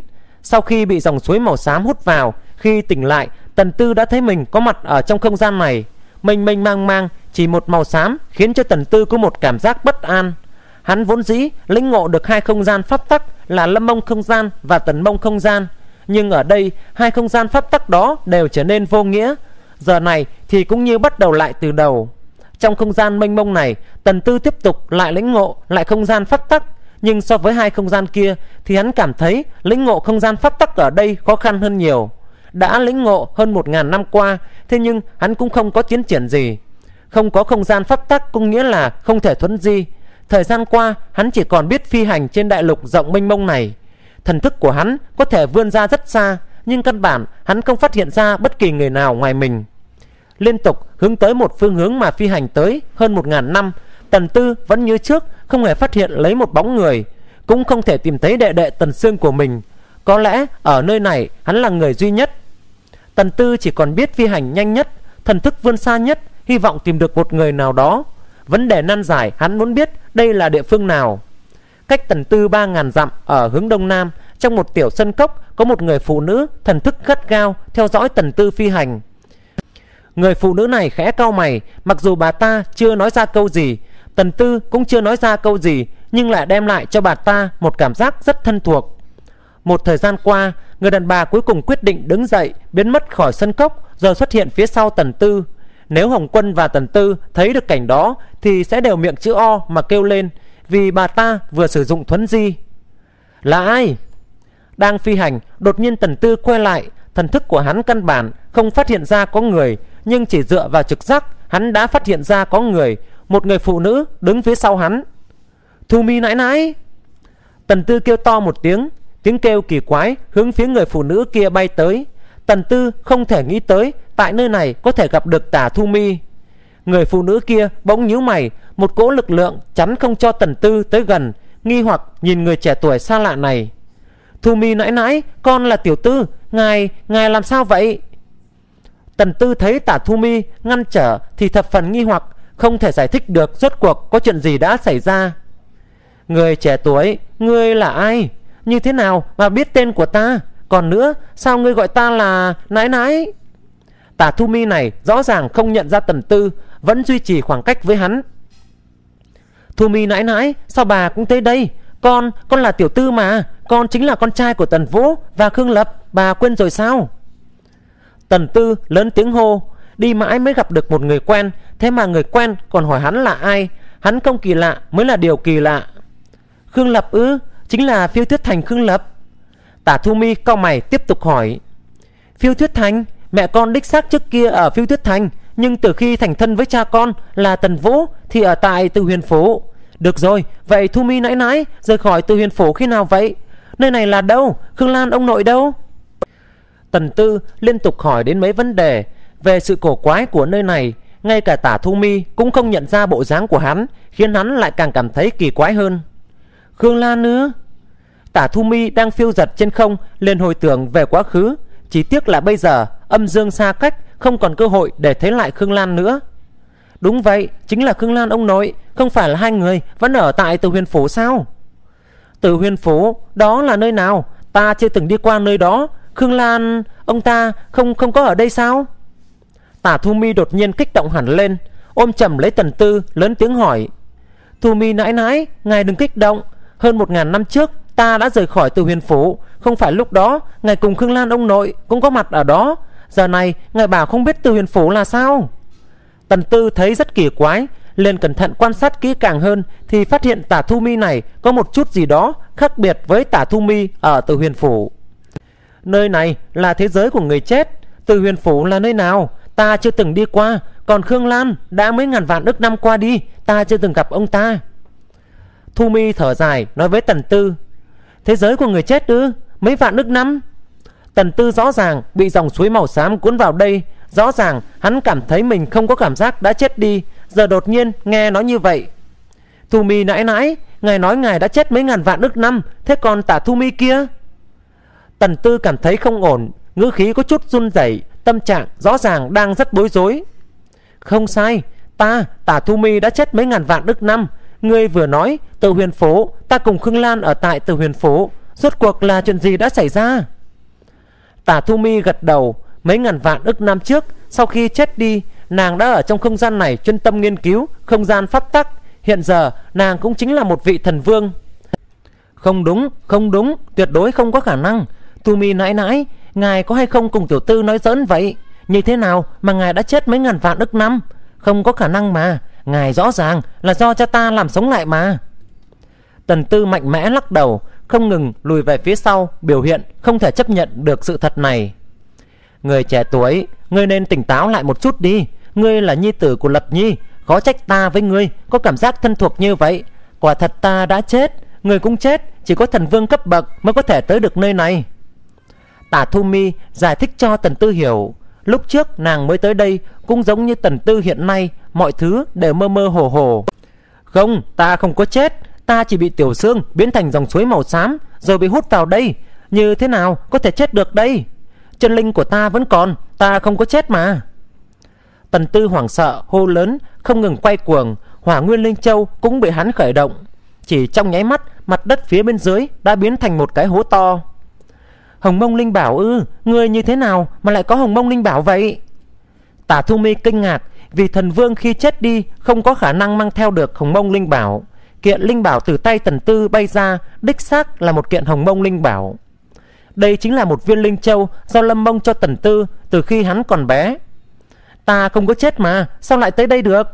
sau khi bị dòng suối màu xám hút vào, khi tỉnh lại, Tần Tư đã thấy mình có mặt ở trong không gian này. Mênh mênh mang mang, chỉ một màu xám khiến cho Tần Tư có một cảm giác bất an. Hắn vốn dĩ lĩnh ngộ được hai không gian pháp tắc là Lâm Mông không gian và Tần Mông không gian, nhưng ở đây hai không gian pháp tắc đó đều trở nên vô nghĩa. Giờ này thì cũng như bắt đầu lại từ đầu. Trong không gian mênh mông này, Tần Tư tiếp tục lại lĩnh ngộ lại không gian pháp tắc nhưng so với hai không gian kia thì hắn cảm thấy lĩnh ngộ không gian pháp tắc ở đây khó khăn hơn nhiều. Đã lĩnh ngộ hơn 1.000 năm qua, thế nhưng hắn cũng không có tiến triển gì. Không có không gian pháp tắc cũng nghĩa là không thể thuấn di. Thời gian qua, hắn chỉ còn biết phi hành trên đại lục rộng mênh mông này. Thần thức của hắn có thể vươn ra rất xa, nhưng căn bản hắn không phát hiện ra bất kỳ người nào ngoài mình liên tục hướng tới một phương hướng mà phi hành tới hơn 1.000 năm Tần Tư vẫn như trước Không hề phát hiện lấy một bóng người Cũng không thể tìm thấy đệ đệ Tần Sương của mình Có lẽ ở nơi này hắn là người duy nhất Tần Tư chỉ còn biết phi hành nhanh nhất Thần thức vươn xa nhất Hy vọng tìm được một người nào đó Vấn đề nan giải hắn muốn biết đây là địa phương nào Cách Tần Tư 3.000 dặm ở hướng đông nam Trong một tiểu sân cốc có một người phụ nữ thần thức gắt gao theo dõi Tần Tư phi hành Người phụ nữ này khẽ cau mày, mặc dù bà ta chưa nói ra câu gì, Tần Tư cũng chưa nói ra câu gì nhưng lại đem lại cho bà ta một cảm giác rất thân thuộc. Một thời gian qua, người đàn bà cuối cùng quyết định đứng dậy, biến mất khỏi sân cốc rồi xuất hiện phía sau Tần Tư. Nếu Hồng Quân và Tần Tư thấy được cảnh đó thì sẽ đều miệng chữ O mà kêu lên vì bà ta vừa sử dụng thuấn di. Là ai? Đang phi hành, đột nhiên Tần Tư quay lại, thần thức của hắn căn bản không phát hiện ra có người, nhưng chỉ dựa vào trực giác, hắn đã phát hiện ra có người, một người phụ nữ đứng phía sau hắn thu mi nãi nãi tần tư kêu to một tiếng tiếng kêu kỳ quái hướng phía người phụ nữ kia bay tới tần tư không thể nghĩ tới tại nơi này có thể gặp được tả thu mi người phụ nữ kia bỗng nhíu mày một cỗ lực lượng chắn không cho tần tư tới gần nghi hoặc nhìn người trẻ tuổi xa lạ này thu mi nãi nãi con là tiểu tư ngài ngài làm sao vậy tần tư thấy tả thu mi ngăn trở thì thập phần nghi hoặc không thể giải thích được rốt cuộc có chuyện gì đã xảy ra người trẻ tuổi ngươi là ai như thế nào mà biết tên của ta còn nữa sao ngươi gọi ta là nãi nãi tả thu mi này rõ ràng không nhận ra tần tư vẫn duy trì khoảng cách với hắn thu mi nãi nãi sao bà cũng tới đây con con là tiểu tư mà con chính là con trai của tần vũ và khương lập bà quên rồi sao tần tư lớn tiếng hô Đi mãi mới gặp được một người quen Thế mà người quen còn hỏi hắn là ai Hắn không kỳ lạ mới là điều kỳ lạ Khương Lập ư Chính là phiêu thuyết thành Khương Lập Tả Thu Mi cau mày tiếp tục hỏi Phiêu thuyết thành Mẹ con đích xác trước kia ở phiêu thuyết thành Nhưng từ khi thành thân với cha con Là Tần Vũ Thì ở tại từ huyền phố Được rồi Vậy Thu Mi nãy nãy Rời khỏi từ huyền phố khi nào vậy Nơi này là đâu Khương Lan ông nội đâu Tần Tư liên tục hỏi đến mấy vấn đề về sự cổ quái của nơi này, ngay cả tả thu mi cũng không nhận ra bộ dáng của hắn, khiến hắn lại càng cảm thấy kỳ quái hơn. Khương Lan nữa. Tả thu mi đang phiêu giật trên không, lên hồi tưởng về quá khứ. Chỉ tiếc là bây giờ, âm dương xa cách, không còn cơ hội để thấy lại Khương Lan nữa. Đúng vậy, chính là Khương Lan ông nội, không phải là hai người vẫn ở tại từ huyền phố sao? Từ huyền phố, đó là nơi nào? Ta chưa từng đi qua nơi đó, Khương Lan, ông ta không không có ở đây sao? Tả Thu Mi đột nhiên kích động hẳn lên Ôm chầm lấy tần tư lớn tiếng hỏi Thu Mi nãi nãi Ngài đừng kích động Hơn một ngàn năm trước ta đã rời khỏi từ huyền phủ Không phải lúc đó Ngài cùng Khương Lan ông nội cũng có mặt ở đó Giờ này ngài bảo không biết từ huyền phủ là sao Tần tư thấy rất kỳ quái Lên cẩn thận quan sát kỹ càng hơn Thì phát hiện tả Thu Mi này Có một chút gì đó khác biệt với tả Thu Mi Ở từ huyền phủ Nơi này là thế giới của người chết Từ huyền phủ là nơi nào ta chưa từng đi qua còn khương lan đã mấy ngàn vạn ức năm qua đi ta chưa từng gặp ông ta thu mi thở dài nói với tần tư thế giới của người chết ư mấy vạn ức năm tần tư rõ ràng bị dòng suối màu xám cuốn vào đây rõ ràng hắn cảm thấy mình không có cảm giác đã chết đi giờ đột nhiên nghe nói như vậy thu mi nãi nãi ngài nói ngài đã chết mấy ngàn vạn ức năm thế còn tả thu mi kia tần tư cảm thấy không ổn ngữ khí có chút run rẩy tâm trạng rõ ràng đang rất bối rối không sai ta tả thu mi đã chết mấy ngàn vạn đức năm ngươi vừa nói từ huyền phố ta cùng khương lan ở tại từ huyền phố rốt cuộc là chuyện gì đã xảy ra tả thu mi gật đầu mấy ngàn vạn ức năm trước sau khi chết đi nàng đã ở trong không gian này chuyên tâm nghiên cứu không gian pháp tắc hiện giờ nàng cũng chính là một vị thần vương không đúng không đúng tuyệt đối không có khả năng thu mi nãi nãi Ngài có hay không cùng tiểu tư nói giỡn vậy Như thế nào mà ngài đã chết mấy ngàn vạn ức năm Không có khả năng mà Ngài rõ ràng là do cha ta làm sống lại mà Tần tư mạnh mẽ lắc đầu Không ngừng lùi về phía sau Biểu hiện không thể chấp nhận được sự thật này Người trẻ tuổi Ngươi nên tỉnh táo lại một chút đi Ngươi là nhi tử của Lật Nhi Khó trách ta với ngươi Có cảm giác thân thuộc như vậy Quả thật ta đã chết Ngươi cũng chết Chỉ có thần vương cấp bậc mới có thể tới được nơi này Tả Thu Mi giải thích cho Tần Tư hiểu Lúc trước nàng mới tới đây Cũng giống như Tần Tư hiện nay Mọi thứ đều mơ mơ hồ hồ Không ta không có chết Ta chỉ bị tiểu xương biến thành dòng suối màu xám Rồi bị hút vào đây Như thế nào có thể chết được đây Chân linh của ta vẫn còn Ta không có chết mà Tần Tư hoảng sợ hô lớn Không ngừng quay cuồng Hỏa Nguyên Linh Châu cũng bị hắn khởi động Chỉ trong nháy mắt Mặt đất phía bên dưới đã biến thành một cái hố to Hồng mông linh bảo ư ừ, Ngươi như thế nào mà lại có hồng mông linh bảo vậy Tả Thu Mi kinh ngạc Vì thần vương khi chết đi Không có khả năng mang theo được hồng mông linh bảo Kiện linh bảo từ tay tần tư bay ra Đích xác là một kiện hồng mông linh bảo Đây chính là một viên linh châu Do lâm mông cho tần tư Từ khi hắn còn bé Ta không có chết mà Sao lại tới đây được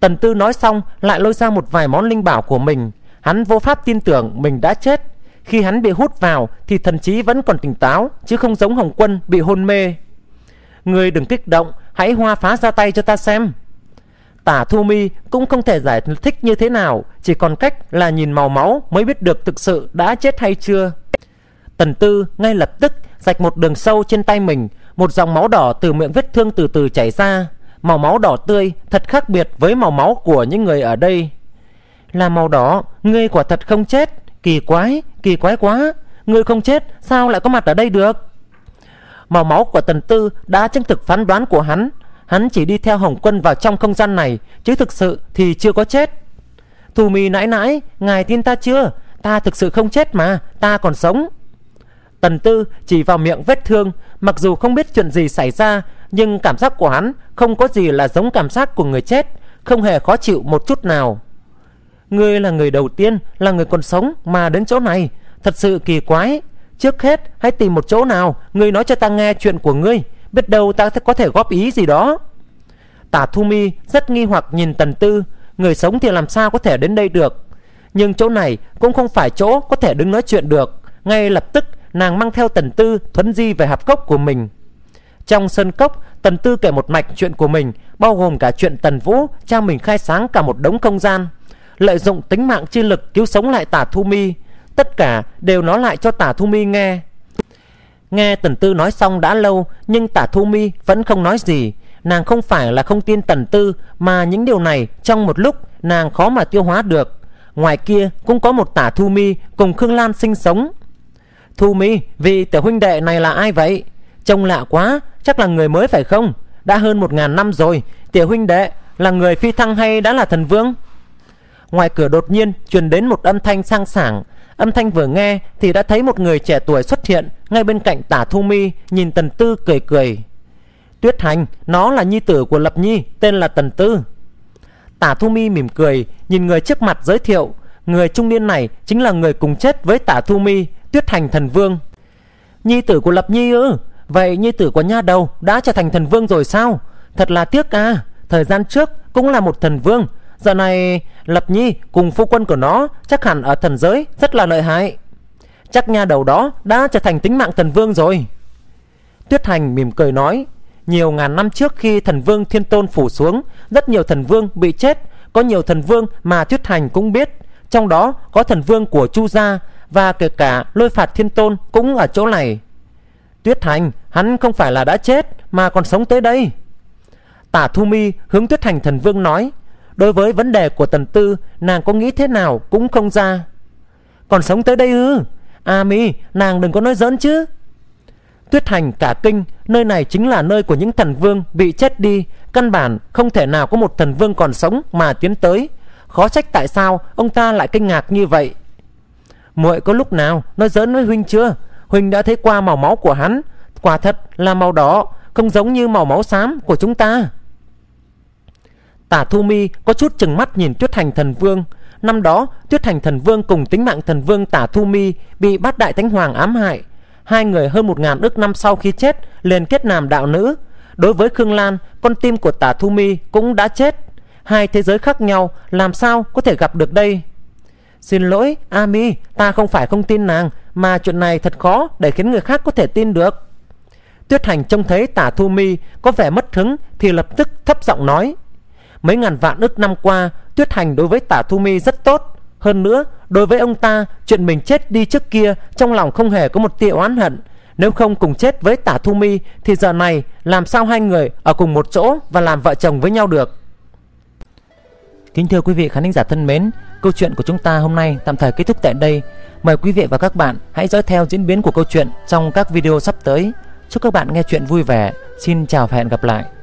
Tần tư nói xong lại lôi ra một vài món linh bảo của mình Hắn vô pháp tin tưởng mình đã chết khi hắn bị hút vào thì thần trí vẫn còn tỉnh táo chứ không giống Hồng Quân bị hôn mê. Người đừng kích động, hãy hoa phá ra tay cho ta xem. Tả Thu Mi cũng không thể giải thích như thế nào, chỉ còn cách là nhìn màu máu mới biết được thực sự đã chết hay chưa. Tần Tư ngay lập tức rạch một đường sâu trên tay mình, một dòng máu đỏ từ miệng vết thương từ từ chảy ra. Màu máu đỏ tươi thật khác biệt với màu máu của những người ở đây. Là màu đỏ, ngươi quả thật không chết, kỳ quái, Kỳ quái quá Người không chết sao lại có mặt ở đây được Màu máu của tần tư đã chứng thực phán đoán của hắn Hắn chỉ đi theo Hồng Quân vào trong không gian này Chứ thực sự thì chưa có chết Thù mì nãi nãi Ngài tin ta chưa Ta thực sự không chết mà Ta còn sống Tần tư chỉ vào miệng vết thương Mặc dù không biết chuyện gì xảy ra Nhưng cảm giác của hắn không có gì là giống cảm giác của người chết Không hề khó chịu một chút nào Ngươi là người đầu tiên Là người còn sống mà đến chỗ này Thật sự kỳ quái Trước hết hãy tìm một chỗ nào Ngươi nói cho ta nghe chuyện của ngươi Biết đâu ta có thể góp ý gì đó Tả Thu Mi rất nghi hoặc nhìn Tần Tư Người sống thì làm sao có thể đến đây được Nhưng chỗ này cũng không phải chỗ Có thể đứng nói chuyện được Ngay lập tức nàng mang theo Tần Tư Thuấn di về hạp cốc của mình Trong sân cốc Tần Tư kể một mạch chuyện của mình Bao gồm cả chuyện Tần Vũ Cha mình khai sáng cả một đống không gian lợi dụng tính mạng chi lực cứu sống lại tả thu mi tất cả đều nói lại cho tả thu mi nghe nghe tần tư nói xong đã lâu nhưng tả thu mi vẫn không nói gì nàng không phải là không tin tần tư mà những điều này trong một lúc nàng khó mà tiêu hóa được ngoài kia cũng có một tả thu mi cùng khương lan sinh sống thu mi vị tiểu huynh đệ này là ai vậy trông lạ quá chắc là người mới phải không đã hơn một ngàn năm rồi tiểu huynh đệ là người phi thăng hay đã là thần vương ngoài cửa đột nhiên truyền đến một âm thanh sang sảng âm thanh vừa nghe thì đã thấy một người trẻ tuổi xuất hiện ngay bên cạnh tả thu mi nhìn tần tư cười cười tuyết hành nó là nhi tử của lập nhi tên là tần tư tả thu mi mỉm cười nhìn người trước mặt giới thiệu người trung niên này chính là người cùng chết với tả thu mi tuyết hành thần vương nhi tử của lập nhi ư vậy nhi tử của nha đầu đã trở thành thần vương rồi sao thật là tiếc à thời gian trước cũng là một thần vương Giờ này Lập Nhi cùng phu quân của nó Chắc hẳn ở thần giới rất là lợi hại Chắc nha đầu đó đã trở thành tính mạng thần vương rồi Tuyết Hành mỉm cười nói Nhiều ngàn năm trước khi thần vương thiên tôn phủ xuống Rất nhiều thần vương bị chết Có nhiều thần vương mà Tuyết Hành cũng biết Trong đó có thần vương của Chu Gia Và kể cả lôi phạt thiên tôn cũng ở chỗ này Tuyết Hành hắn không phải là đã chết Mà còn sống tới đây Tả Thu Mi hướng Tuyết Hành thần vương nói Đối với vấn đề của tần tư Nàng có nghĩ thế nào cũng không ra Còn sống tới đây ư A à, mi nàng đừng có nói giỡn chứ Tuyết hành cả kinh Nơi này chính là nơi của những thần vương Bị chết đi Căn bản không thể nào có một thần vương còn sống Mà tiến tới Khó trách tại sao ông ta lại kinh ngạc như vậy muội có lúc nào nói giỡn với huynh chưa huynh đã thấy qua màu máu của hắn quả thật là màu đỏ không giống như màu máu xám của chúng ta Tả Thu Mi có chút chừng mắt nhìn Tuyết Thành Thần Vương. Năm đó, Tuyết Thành Thần Vương cùng tính mạng Thần Vương Tả Thu Mi bị bát đại thánh hoàng ám hại. Hai người hơn một ngàn ước năm sau khi chết liền kết làm đạo nữ. Đối với Khương Lan, con tim của Tả Thu Mi cũng đã chết. Hai thế giới khác nhau, làm sao có thể gặp được đây? Xin lỗi, Ami, ta không phải không tin nàng, mà chuyện này thật khó để khiến người khác có thể tin được. Tuyết Thành trông thấy Tả Thu Mi có vẻ mất hứng thì lập tức thấp giọng nói. Mấy ngàn vạn ức năm qua Tuyết Hành đối với Tả Thu Mi rất tốt Hơn nữa đối với ông ta Chuyện mình chết đi trước kia Trong lòng không hề có một tia oán hận Nếu không cùng chết với Tả Thu Mi Thì giờ này làm sao hai người ở cùng một chỗ Và làm vợ chồng với nhau được Kính thưa quý vị khán giả thân mến Câu chuyện của chúng ta hôm nay tạm thời kết thúc tại đây Mời quý vị và các bạn hãy dõi theo diễn biến của câu chuyện trong các video sắp tới Chúc các bạn nghe chuyện vui vẻ Xin chào và hẹn gặp lại